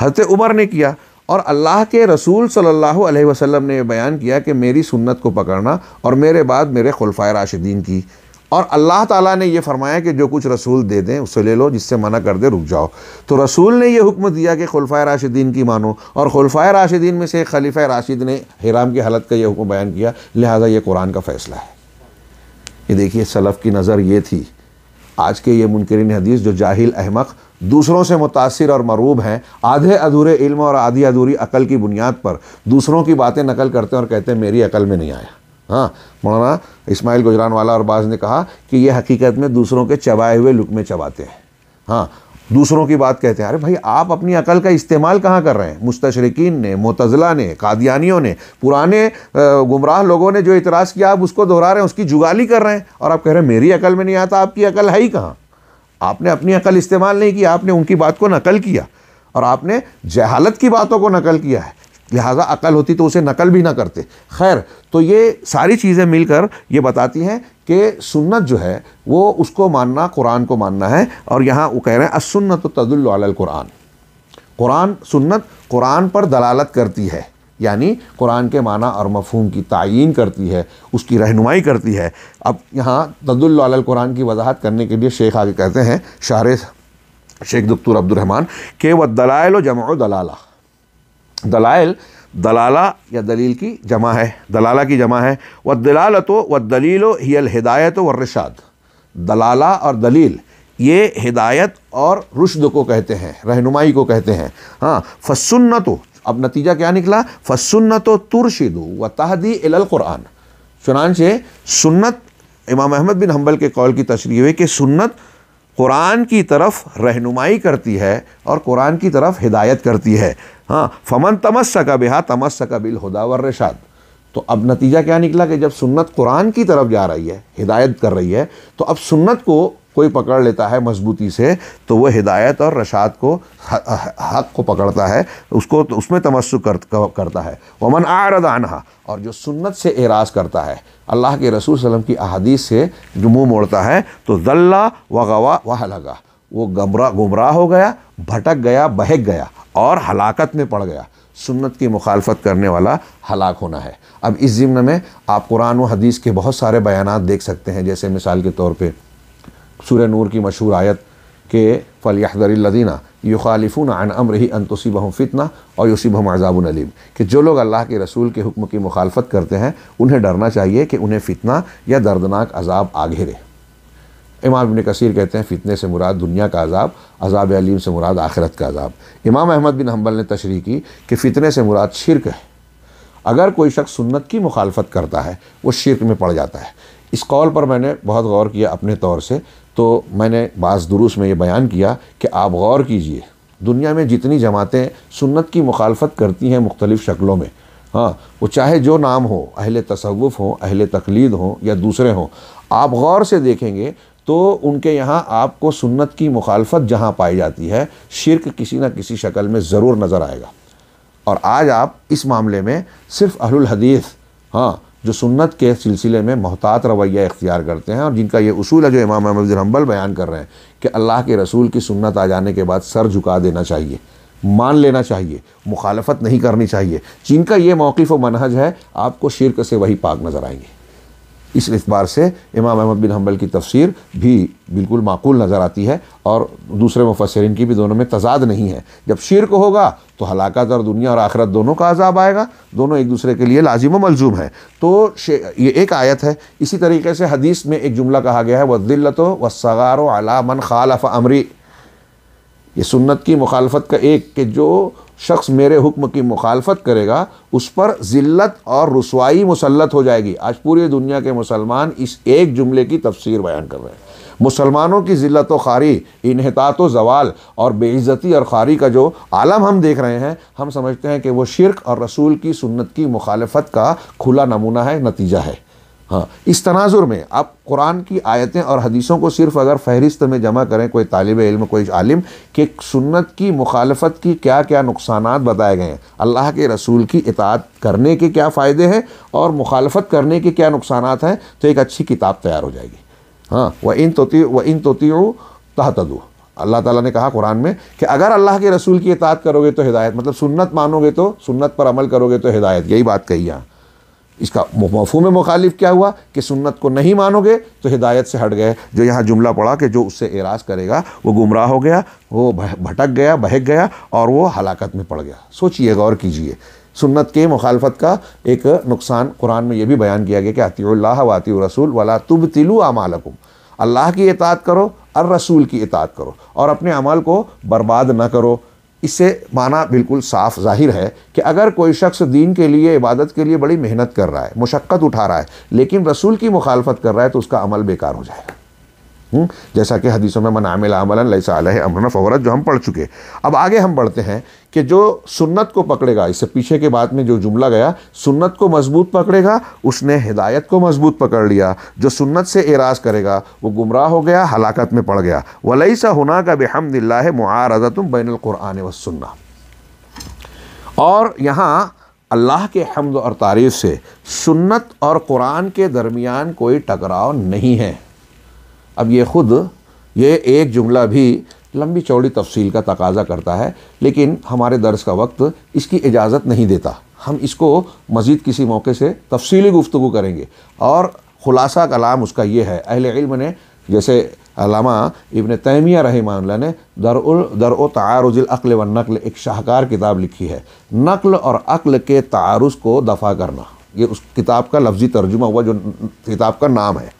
हज़रत उमर ने किया और अल्लाह के रसूल सल्लल्लाहु अलैहि वसल्लम ने बयान किया कि मेरी सुन्नत को पकड़ना और मेरे बाद मेरे खुलफा राशिदीन की और अल्लाह ताला ने यह फरमाया कि जो कुछ रसूल दे दें उसे ले लो जिससे मना कर दे रुक जाओ तो रसूल ने यह हुक्म दिया कि खुलफा राशिदीन की मानो और खुलफा राशिदीन में से खलीफा राशिद ने हिराम की हालत का यह हुक्म बयान किया लिहाजा ये कुरान का फ़ैसला है ये देखिए सलफ़ की नज़र ये थी आज के ये मुनकरन हदीस जो जाहिल अहमक दूसरों से मुतासर और मरूब हैं आधे अधूरे इल्म और आधी अधूरी अकल की बुनियाद पर दूसरों की बातें नकल करते हैं और कहते हैं मेरी अकल में नहीं आया हाँ मौलाना इसमाइल गुजरान वाला और बाज़ ने कहा कि ये हकीकत में दूसरों के चबाए हुए लुक में चबाते हैं हाँ दूसरों की बात कहते हैं अरे भाई आप अपनी अकल का इस्तेमाल कहाँ कर रहे हैं मुस्तशरकिन ने मोतज़ला ने कादियानियों ने पुराने गुमराह लोगों ने जो इतराज़ किया आप उसको दोहरा रहे हैं उसकी जुगाली कर रहे हैं और आप कह रहे हैं मेरी अकल में नहीं आता आपकी अकल है ही कहाँ आपने अपनी अकल इस्तेमाल नहीं की आपने उनकी बात को नकल किया और आपने जहालत की बातों को नकल किया है लिहाजा अकल होती तो उसे नकल भी ना करते खैर तो ये सारी चीज़ें मिलकर ये बताती हैं कि सुन्नत जो है वो उसको मानना कुरान को मानना है और यहाँ वो कह रहे हैं असन्नत तदल कुरान कुरान सुन्नत कुरान पर दलालत करती है यानी कुरान के माना और मफहम की तयन करती है उसकी रहनुमाई करती है अब यहाँ तदुल्ल कुरान की वजाहत करने के लिए शेख आगे कहते हैं शार शेख दफ्तर अब्दुलरहमान के व दलाइल जमा दलाला दलाइल दलाला या दलील की जमा है दलाला की जमा है व दलालतो व दलील हियल हिदायत व रशाद दलाला और दलील ये हिदायत और रुशद को कहते हैं रहनुमाई को कहते हैं हाँ फसन्नत अब नतीजा क्या निकला फसन्नत तुरशिदो व तहदी अल कुरान चुनानचे सुन्नत इमाम अहमद बिन हम्बल के कौल की तशरी हुई कि सुन्नत कुरान की तरफ रहनुमाई करती है और कुरान की तरफ हिदायत करती है हाँ फमन तमस् का बेहा तमस्सा का बिल हुदा तो अब नतीजा क्या निकला कि जब सुन्नत कुरान की तरफ जा रही है हिदायत कर रही है तो अब सुन्नत को कोई पकड़ लेता है मजबूती से तो वह हिदायत और रशात को हक को पकड़ता है उसको तो उसमें तमस्सु कर, करता है वमन आरदाना और जो सुन्नत से एराज करता है अल्लाह के रसूल सलम की अहदीस से जो मुँह मोड़ता है तो जल्ला व गवा वह लगा वो गमरा गुमराह हो गया भटक गया बहक गया और हलाकत में पड़ गया सुन्नत की मुखालफत करने वाला हलाक होना है अब इस ज़िम्न में आप कुरान व हदीस के बहुत सारे बयान देख सकते हैं जैसे मिसाल के तौर पर सूर्य नूर की मशहूर आयत के फ़लियादरीदीना युखालिफून अन अमर ही अन तुसीब फ़ितना और युसीब हम अलीम कि जो लोग अल्लाह के रसूल के हुक्म की मुखालफत करते हैं उन्हें डरना चाहिए कि उन्हें फ़ितना या दर्दनाक अजाब आ घेरे इमाम बिन कसीर कहते हैं फ़ितने से मुराद दुनिया का अजाब अजाब अलीम से मुराद आखिरत का अजाब इमाम अहमद बिन हम्बल ने तशरी की कि फ़ितने से मुराद शिरक है अगर कोई शख्स सुन्नत की मुखालफत करता है वो शिरक में पड़ जाता है इस कॉल पर मैंने बहुत गौर किया अपने तौर से तो मैंने बाज़ दुरुस में ये बयान किया कि आप गौर कीजिए दुनिया में जितनी जमातें सुन्नत की मुखालफत करती हैं मुख्तलिफ़ शक्लों में हाँ वो चाहे जो नाम हो अहल तसवुफ़ हो अहल तकलीद हो या दूसरे हों आप गौर से देखेंगे तो उनके यहाँ आपको सुन्नत की मुखालफत जहाँ पाई जाती है शिरक किसी न किसी शक्ल में ज़रूर नज़र आएगा और आज आप इस मामले में सिर्फ अहल हदीस हाँ जो सुन्नत के सिलसिले में महतात रवैया इख्तियार करते हैं और जिनका ये उसूल है जो इमाम अहमद हम्बल बयान कर रहे हैं कि अल्लाह के रसूल की सुन्नत आ जाने के बाद सर झुका देना चाहिए मान लेना चाहिए मुखालफत नहीं करनी चाहिए जिनका ये मौक़ व मनहज है आपको शिरक से वही पाक नज़र आएंगे इस एतबार से इमाम अहमद बिन हम्बल की तफसीर भी बिल्कुल माकूल नज़र आती है और दूसरे मुफसरन की भी दोनों में तजाद नहीं है जब शिरक होगा तो हलाकत और दुनिया और आखरत दोनों का अजाब आएगा दोनों एक दूसरे के लिए लाजिम मलजूम है तो ये एक आयत है इसी तरीके से हदीस में एक जुमला कहा गया है वदिल्लत व सगार अला मन खालफ अमरी ये सुन्नत की मुखालफत का एक कि जो शख्स मेरे हुक्म की मुखालफत करेगा उस पर ज़िल्लत और रसवाई मुसलत हो जाएगी आज पूरी दुनिया के मुसलमान इस एक जुमले की तफसीर बयान कर रहे हैं मुसलमानों की ज़िल्लत व खारी इनहतात जवाल और बेइज़्ज़ती और खारी का जो आलम हम देख रहे हैं हम समझते हैं कि वो शिरक और रसूल की सुन्नत की मुखालफत का खुला नमूना है नतीजा है हाँ इस तनाजुर में आप कुरान की आयतें और हदीसों को सिर्फ अगर फहरिस्त में जमा करें कोई तालब इल्म कोई आलिम कि सुन्नत की मुखालफत की क्या क्या नुकसान बताए गए हैं अल्लाह के रसूल की इतात करने के क्या फ़ायदे हैं और मुखालफत करने के क्या नुकसान हैं तो एक अच्छी किताब तैयार हो जाएगी हाँ व इन तोती व इन तोती तहतदू अल्लाह ताला ने कहा कुरान में कि अगर अल्लाह के रसूल की इतात करोगे तो हिदायत मतलब सुन्नत मानोगे तो सुन्नत पर अमल करोगे तो हिदायत यही बात कही यहाँ इसका मफहूम मुखालिफ क्या हुआ कि सुन्नत को नहीं मानोगे तो हिदायत से हट गए जो यहाँ जुमला पड़ा कि जो उससे एराज करेगा वो गुमराह हो गया वो भटक गया बहक गया और वो हलाकत में पड़ गया सोचिए गौर कीजिए सुन्नत के मुखालफत का एक नुकसान कुरान में यह भी बयान किया गया कि अतील्ला वाति रसूल वाला तुब तिलु अमालकुम अल्लाह की इतात करो और रसूल की इतात करो और अपने अमल को बर्बाद ना करो इससे माना बिल्कुल साफ जाहिर है कि अगर कोई शख्स दीन के लिए इबादत के लिए बड़ी मेहनत कर रहा है मुशक्क़त उठा रहा है लेकिन रसूल की मुखालफत कर रहा है तो उसका अमल बेकार हो जाएगा हम्म? जैसा कि हदीसों में मना आमिल अमलन अमरना फवरत जो हम पढ़ चुके अब आगे हम पढ़ते हैं कि जो सुन्नत को पकड़ेगा इससे पीछे के बाद में जो जुमला गया सुन्नत को मजबूत पकड़ेगा उसने हिदायत को मजबूत पकड़ लिया जो सुन्नत से एराज करेगा वो गुमराह हो गया हलाकत में पड़ गया वलई सा हुना का बेहमदिल्ला मुआरजतम बैनकुरान व सुन्ना और यहाँ अल्लाह के हमद और तारीफ़ से सुन्नत और कुरान के दरमियान कोई टकराव नहीं है अब ये ख़ुद ये एक जुमला भी लंबी चौड़ी तफसील का तकाजा करता है लेकिन हमारे दर्स का वक्त इसकी इजाज़त नहीं देता हम इसको मज़ीद किसी मौके से तफसीली गुफ्तु करेंगे और ख़ुलासा कलाम उसका ये है अहल इल्म ने जैसे अलामा इबन तैमिया रहमानला ने दर दर तारुजिल अक्ल व नकल एक शाहकार किताब लिखी है नकल और अक्ल के तारस को दफ़ा करना ये उस किताब का लफ्ज़ी तर्जुमा हुआ जो किताब का नाम है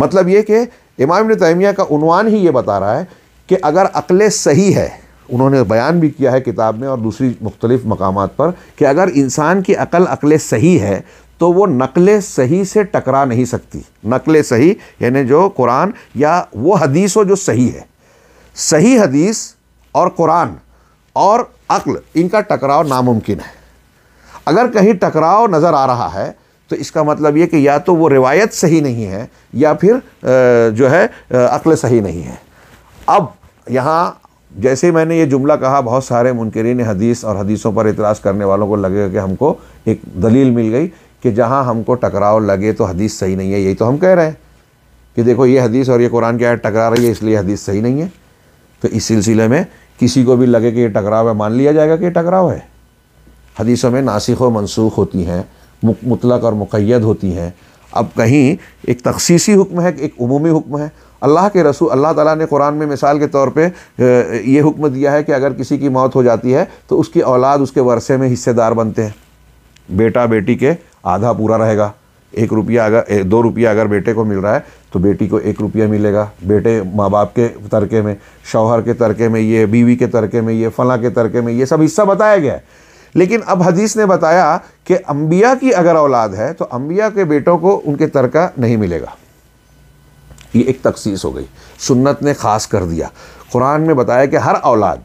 मतलब ये कि इमाम तैमिया का उनवान ही ये बता रहा है कि अगर अक्ल सही है उन्होंने बयान भी किया है किताब में और दूसरी मुख्तलिफ़ मकाम पर कि अगर इंसान की अकल अकल सही है तो वो नकल सही से टकरा नहीं सकती नकल सही यानी जो कुरान या वो हदीस हो जो सही है सही हदीस और कुरान और अक्ल इनका टकराव नामुमकिन है अगर कहीं टकराव नज़र आ रहा है तो इसका मतलब ये कि या तो वो रिवायत सही नहीं है या फिर जो है अक्ल सही नहीं है अब यहाँ जैसे मैंने ये जुमला कहा बहुत सारे मुनकरीन हदीस और हदीसों पर इतराज़ करने वालों को लगेगा कि हमको एक दलील मिल गई कि जहाँ हमको टकराव लगे तो हदीस सही नहीं है यही तो हम कह रहे हैं कि देखो ये हदीस और ये कुरान की आयत टकरा रही है इसलिए हदीस सही नहीं है तो इस सिलसिले में किसी को भी लगे कि ये टकराव है मान लिया जाएगा कि ये टकराव है हदीसों में नासिख व मनसूख होती हैं मुतलक और मुक़ैद होती हैं अब कहीं एक तखसीसी हुक्म है एक अमूमी हुक्म है अल्लाह के रसूल अल्लाह ताला ने कुरान में मिसाल के तौर पे ये हुक्म दिया है कि अगर किसी की मौत हो जाती है तो उसकी औलाद उसके वर्षे में हिस्सेदार बनते हैं बेटा बेटी के आधा पूरा रहेगा एक रुपया अगर दो रुपया अगर बेटे को मिल रहा है तो बेटी को एक रुपया मिलेगा बेटे माँ बाप के तरके में शौहर के तरके में ये बीवी के तरके में ये फ़लाँ के तरके में ये सब हिस्सा बताया गया है लेकिन अब हदीस ने बताया कि अंबिया की अगर औलाद है तो अंबिया के बेटों को उनके तरका नहीं मिलेगा ये एक तखसीस हो गई सुन्नत ने ख़ास कर दिया कुरान में बताया कि हर औलाद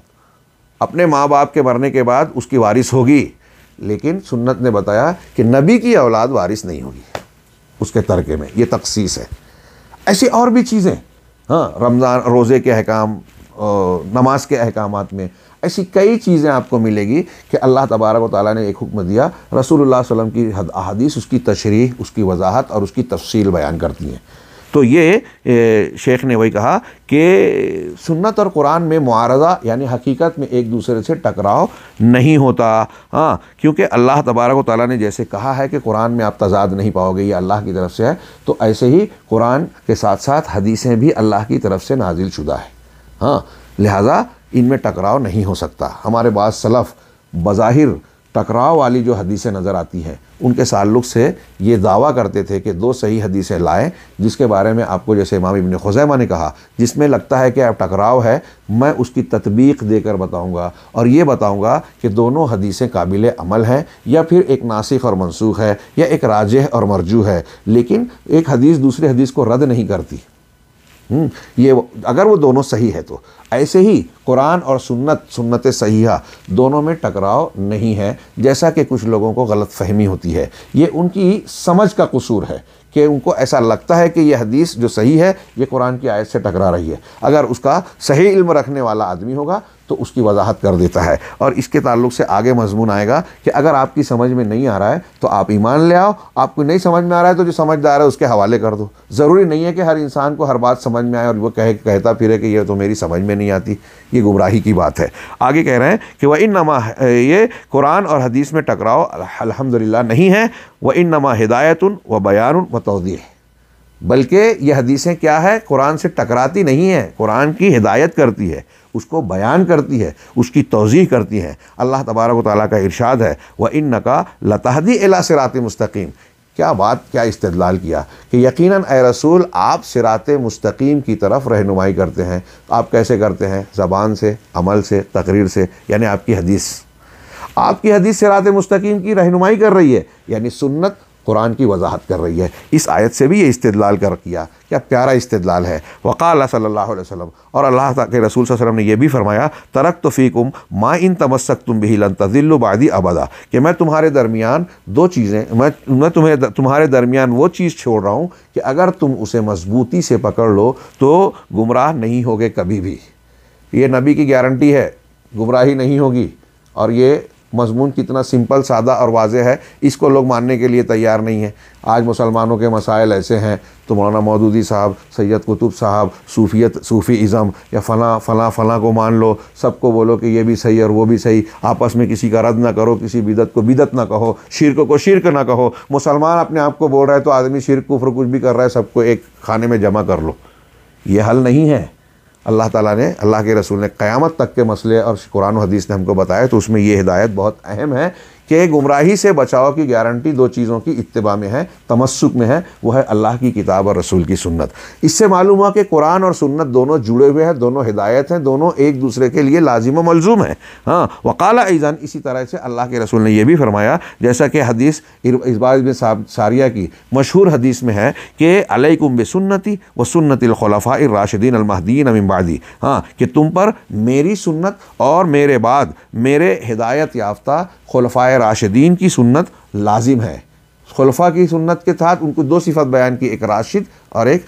अपने माँ बाप के मरने के बाद उसकी वारिस होगी लेकिन सुन्नत ने बताया कि नबी की औलाद वारिस नहीं होगी उसके तरके में ये तखसीस है ऐसी और भी चीज़ें हाँ रमज़ान रोज़े के अहकाम नमाज के अहकाम में ऐसी कई चीज़ें आपको मिलेगी कि अल्लाह तबारक ताली ने एक हुक्म दिया रसूल वसम की अहदीस उसकी तशरी उसकी वजाहत और उसकी तफसील बयान करती हैं तो ये शेख ने वही कहा कि सुन्नत और कुरान में मुआरजा यानी हकीकत में एक दूसरे से टकराव नहीं होता हाँ क्योंकि अल्लाह तबारक ताली ने जैसे कहा है कि कुरान में आप तजाद नहीं पाओगे ये अल्लाह की तरफ से है तो ऐसे ही कुरान के साथ साथ हदीसें भी अल्लाह की तरफ से नाजिल शुदा है हाँ लिहाजा इनमें टकराव नहीं हो सकता हमारे बाद सलफ़ बज़ाहिर टकराव वाली जो हदीसें नज़र आती हैं उनके ताल्लुक से ये दावा करते थे कि दो सही हदीसें लाएं जिसके बारे में आपको जैसे इमाम इबन खुजैमा ने कहा जिसमें लगता है कि अब टकराव है मैं उसकी तदबीक देकर बताऊंगा और ये बताऊंगा कि दोनों हदीसें काबिल अमल हैं या फिर एक नासिक और मनसूख है या एक राजह और मरजू है लेकिन एक हदीस दूसरे हदीस को रद्द नहीं करती हम्म, ये अगर वो दोनों सही है तो ऐसे ही कुरान और सुन्नत सुन्नत सहीहा दोनों में टकराव नहीं है जैसा कि कुछ लोगों को गलत फहमी होती है ये उनकी समझ का कसूर है कि उनको ऐसा लगता है कि यह हदीस जो सही है ये कुरान की आयत से टकरा रही है अगर उसका सही इल्म रखने वाला आदमी होगा तो उसकी वजाहत कर देता है और इसके ताल्लुक से आगे मजमून आएगा कि अगर आपकी समझ में नहीं आ रहा है तो आप ईमान ले आओ आपको नहीं समझ में आ रहा है तो जो समझदार है उसके हवाले कर दो ज़रूरी नहीं है कि हर इंसान को हर बात समझ में आए और वो कहे कहता फिरे कि यह तो मेरी समझ में नहीं आती ये गुमराही की बात है आगे कह रहे हैं कि वह इन नमा ये कुरान और हदीस में टकराव अलहमदिल्ला नहीं है वह इन नमा हिदायत व बयान व तोदी बल्कि यह हदीसें क्या है कुरान से टकराती नहीं है कुरान की हिदायत करती है उसको बयान करती है उसकी तोज़ी करती है अल्लाह तबारक ताली का इरशाद है व इन नका लतहदी अला सरात मस्तकीम क्या बात क्या इस्तलाल किया कि यकीन ए रसूल आप सिरात मस्तकीम की तरफ रहनुमाई करते हैं आप कैसे करते हैं ज़बान से अमल से तकरीर से यानी आपकी हदीस आपकी हदीस सिरात मस्तकीम की रहनुमाई कर रही है यानी सुन्नत कुरान की वजाहत कर रही है इस आयत से भी ये इस्तलाल कर किया क्या प्यारा इस्तलाल है वक़ाल सल्ला वसलम और अल्लाह के रसूल वसलम ने यह भी फरमाया तरक तो फ़ीकुम माँ इन तमस्क तुम भी लन तजिल्लबादी अबदा कि मैं तुम्हारे दरमियान दो चीज़ें मैं मैं तुम्हें तुम्हारे दरमियान वो चीज़ छोड़ रहा हूँ कि अगर तुम उसे मजबूती से पकड़ लो तो गुमराह नहीं होगे कभी भी ये नबी की गारंटी है गुमराही नहीं होगी और ये मजमून कितना सिंपल सादा और वाज है इसको लोग मानने के लिए तैयार नहीं है आज मुसलमानों के मसाइल ऐसे हैं तो मौलाना मौदूदी साहब सैयद कुतुब साहब सूफियत सूफ़ी इज़म या फ़लाँ फ़लाँ फ़लाँ को मान लो सबको बोलो कि ये भी सही और वो भी सही आपस में किसी का रद्द ना करो किसी बिदत को बिदत ना कहो शिरक को शिरक ना कहो मुसलमान अपने आप को बोल रहा है तो आदमी शिरक कुफ्र कुछ भी कर रहा है सबको एक खाने में जमा कर लो ये हल नहीं है अल्लाह ताला ने अल्लाह के रसूल ने क़यामत तक के मसले और कुरान हदीस ने हमको बताया तो उसमें ये हिदायत बहुत अहम है कि गुमराही से बचाव की गारंटी दो चीज़ों की इतबा में है तमस्क में है वो है अल्लाह की किताब और रसूल की सुन्नत इससे मालूम हुआ कि कुरान और सुन्नत दोनों जुड़े हुए हैं दोनों हिदायत हैं दोनों एक दूसरे के लिए लाजिम मलजूम है हाँ वकाला ईजान इसी तरह से अल्लाह के रसूल ने यह भी फरमाया जैसा कि हदीस इसबाज में सारिया की मशहूर हदीस में है कि अलकुम बेसन्नति व सुन्नतलखलफ़ा राशिदीन अलमहदीन अमिबादी हाँ कि तुम पर मेरी सुन्नत और मेरे बाद मेरे हिदायत याफ्ता खलफ़ा राशिदीन की सुन्नत लाजिम है खलफा की सुन्नत के साथ उनको दो सिफत बयान की एक राशिद और एक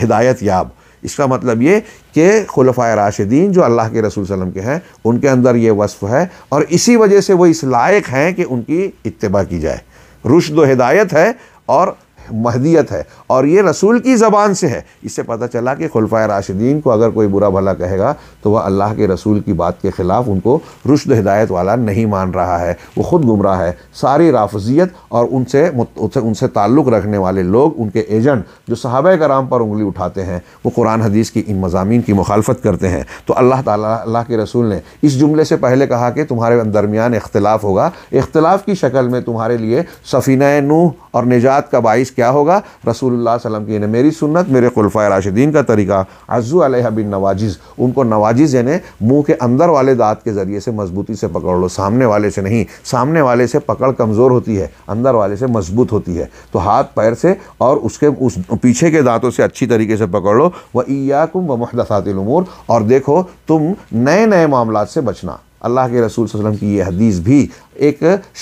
हिदायत याब इसका मतलब ये कि खलफा राशिदीन जो अल्लाह के रसूल वसम के हैं उनके अंदर ये वसफ़ है और इसी वजह से वो इस लायक हैं कि उनकी इतबा की जाए रुशद हिदायत है और महदियत है और ये रसूल की ज़बान से है इससे पता चला कि खुलफा राशिदीन को अगर कोई बुरा भला कहेगा तो वह अल्लाह के रसूल की बात के ख़िलाफ़ उनको रुश्द हिदायत वाला नहीं मान रहा है वो ख़ुद गुमराह है सारी राफजियत और उनसे उनसे उनसे ताल्लुक़ रखने वाले लोग उनके एजेंट जो सहाब कराम पर उंगली उठाते हैं वो कुरान हदीस की इन मजामी की मुखालफत करते हैं तो अल्लाह तल्ला के रसूल ने इस जुमले से पहले कहा कि तुम्हारे दरमियान इख्तलाफ होगा इख्तलाफ की शक्ल में तुम्हारे लिए सफ़ीन नूह और निजात का बाइस क्या होगा रसूलुल्लाह वसल्लम की यानी मेरी सुन्नत मेरे खुलफा राशिदीन का तरीका अज़ू अलह बिन नवाजिज़ उनको नवाजिज़ यानी मुंह के अंदर वाले दांत के ज़रिए से मजबूती से पकड़ लो सामने वाले से नहीं सामने वाले से पकड़ कमज़ोर होती है अंदर वाले से मजबूत होती है तो हाथ पैर से और उसके उस पीछे के दांतों से अच्छी तरीके से पकड़ लो व ईयाकुम व महदसातिलूर और देखो तुम नए नए मामला से बचना अल्लाह के रसूल वसलम की ये हदीस भी एक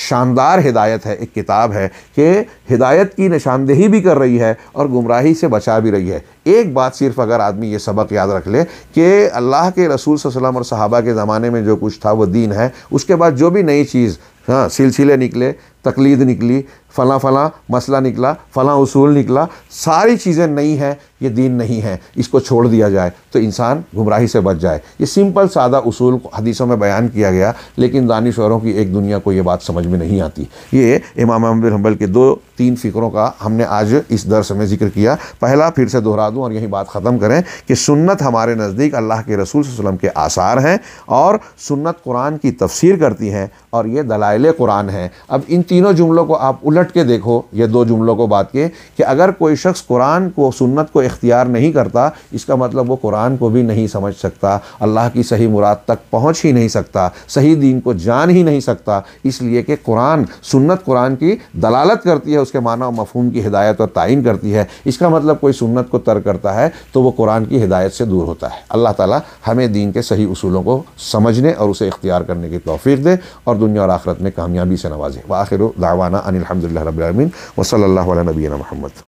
शानदार हिदायत है एक किताब है कि हिदायत की निशानदेही भी कर रही है और गुमराही से बचा भी रही है एक बात सिर्फ अगर आदमी ये सबक याद रख ले कि अल्लाह के रसूल वसम और साहबा के ज़माने में जो कुछ था वो दीन है उसके बाद जो भी नई चीज़ हाँ सिलसिले निकले तकलीद निकली फ़ला फ़ला मसला निकला फ़ला उसूल निकला सारी चीज़ें नहीं हैं ये दीन नहीं है इसको छोड़ दिया जाए तो इंसान गुमराही से बच जाए ये सिंपल सादा उसूल हदीसों में बयान किया गया लेकिन दानिशवरों की एक दुनिया को ये बात समझ में नहीं आती ये इमाम अहमद हम्बल के दो तीन फ़िक्रों का हमने आज इस दर्स में जिक्र किया पहला फिर से दोहरा दूँ और यही बात ख़त्म करें कि सुन्नत हमारे नज़दीक अल्लाह के रसूल वसलम के आसार हैं और सुन्नत कुरान की तफसीर करती हैं और ये दलाइल कुरान हैं अब इन तीनों जुमलों को आप उलट पलट के देखो यह दो जुमलों को बात के कि अगर कोई शख्स कुरान को सुन्नत को इख्तियार नहीं करता इसका मतलब वो कुरान को भी नहीं समझ सकता अल्लाह की सही मुराद तक पहुंच ही नहीं सकता सही दीन को जान ही नहीं सकता इसलिए कि कुरान सुन्नत कुरान की दलालत करती है उसके माना मफहूम की हिदायत और तयन करती है इसका मतलब कोई सुन्नत को तर्क करता है तो वह कुरान की हिदायत से दूर होता है अल्लाह ताला हमें दीन के सही उसूलों को समझने और उसे इख्तियार करने की तोफ़ी दे और दुनिया और आखरत में कामयाबी से नवाजे वाखिर दावाना अनिलहमदिल्ला لله رب العالمين وصلى الله على نبينا محمد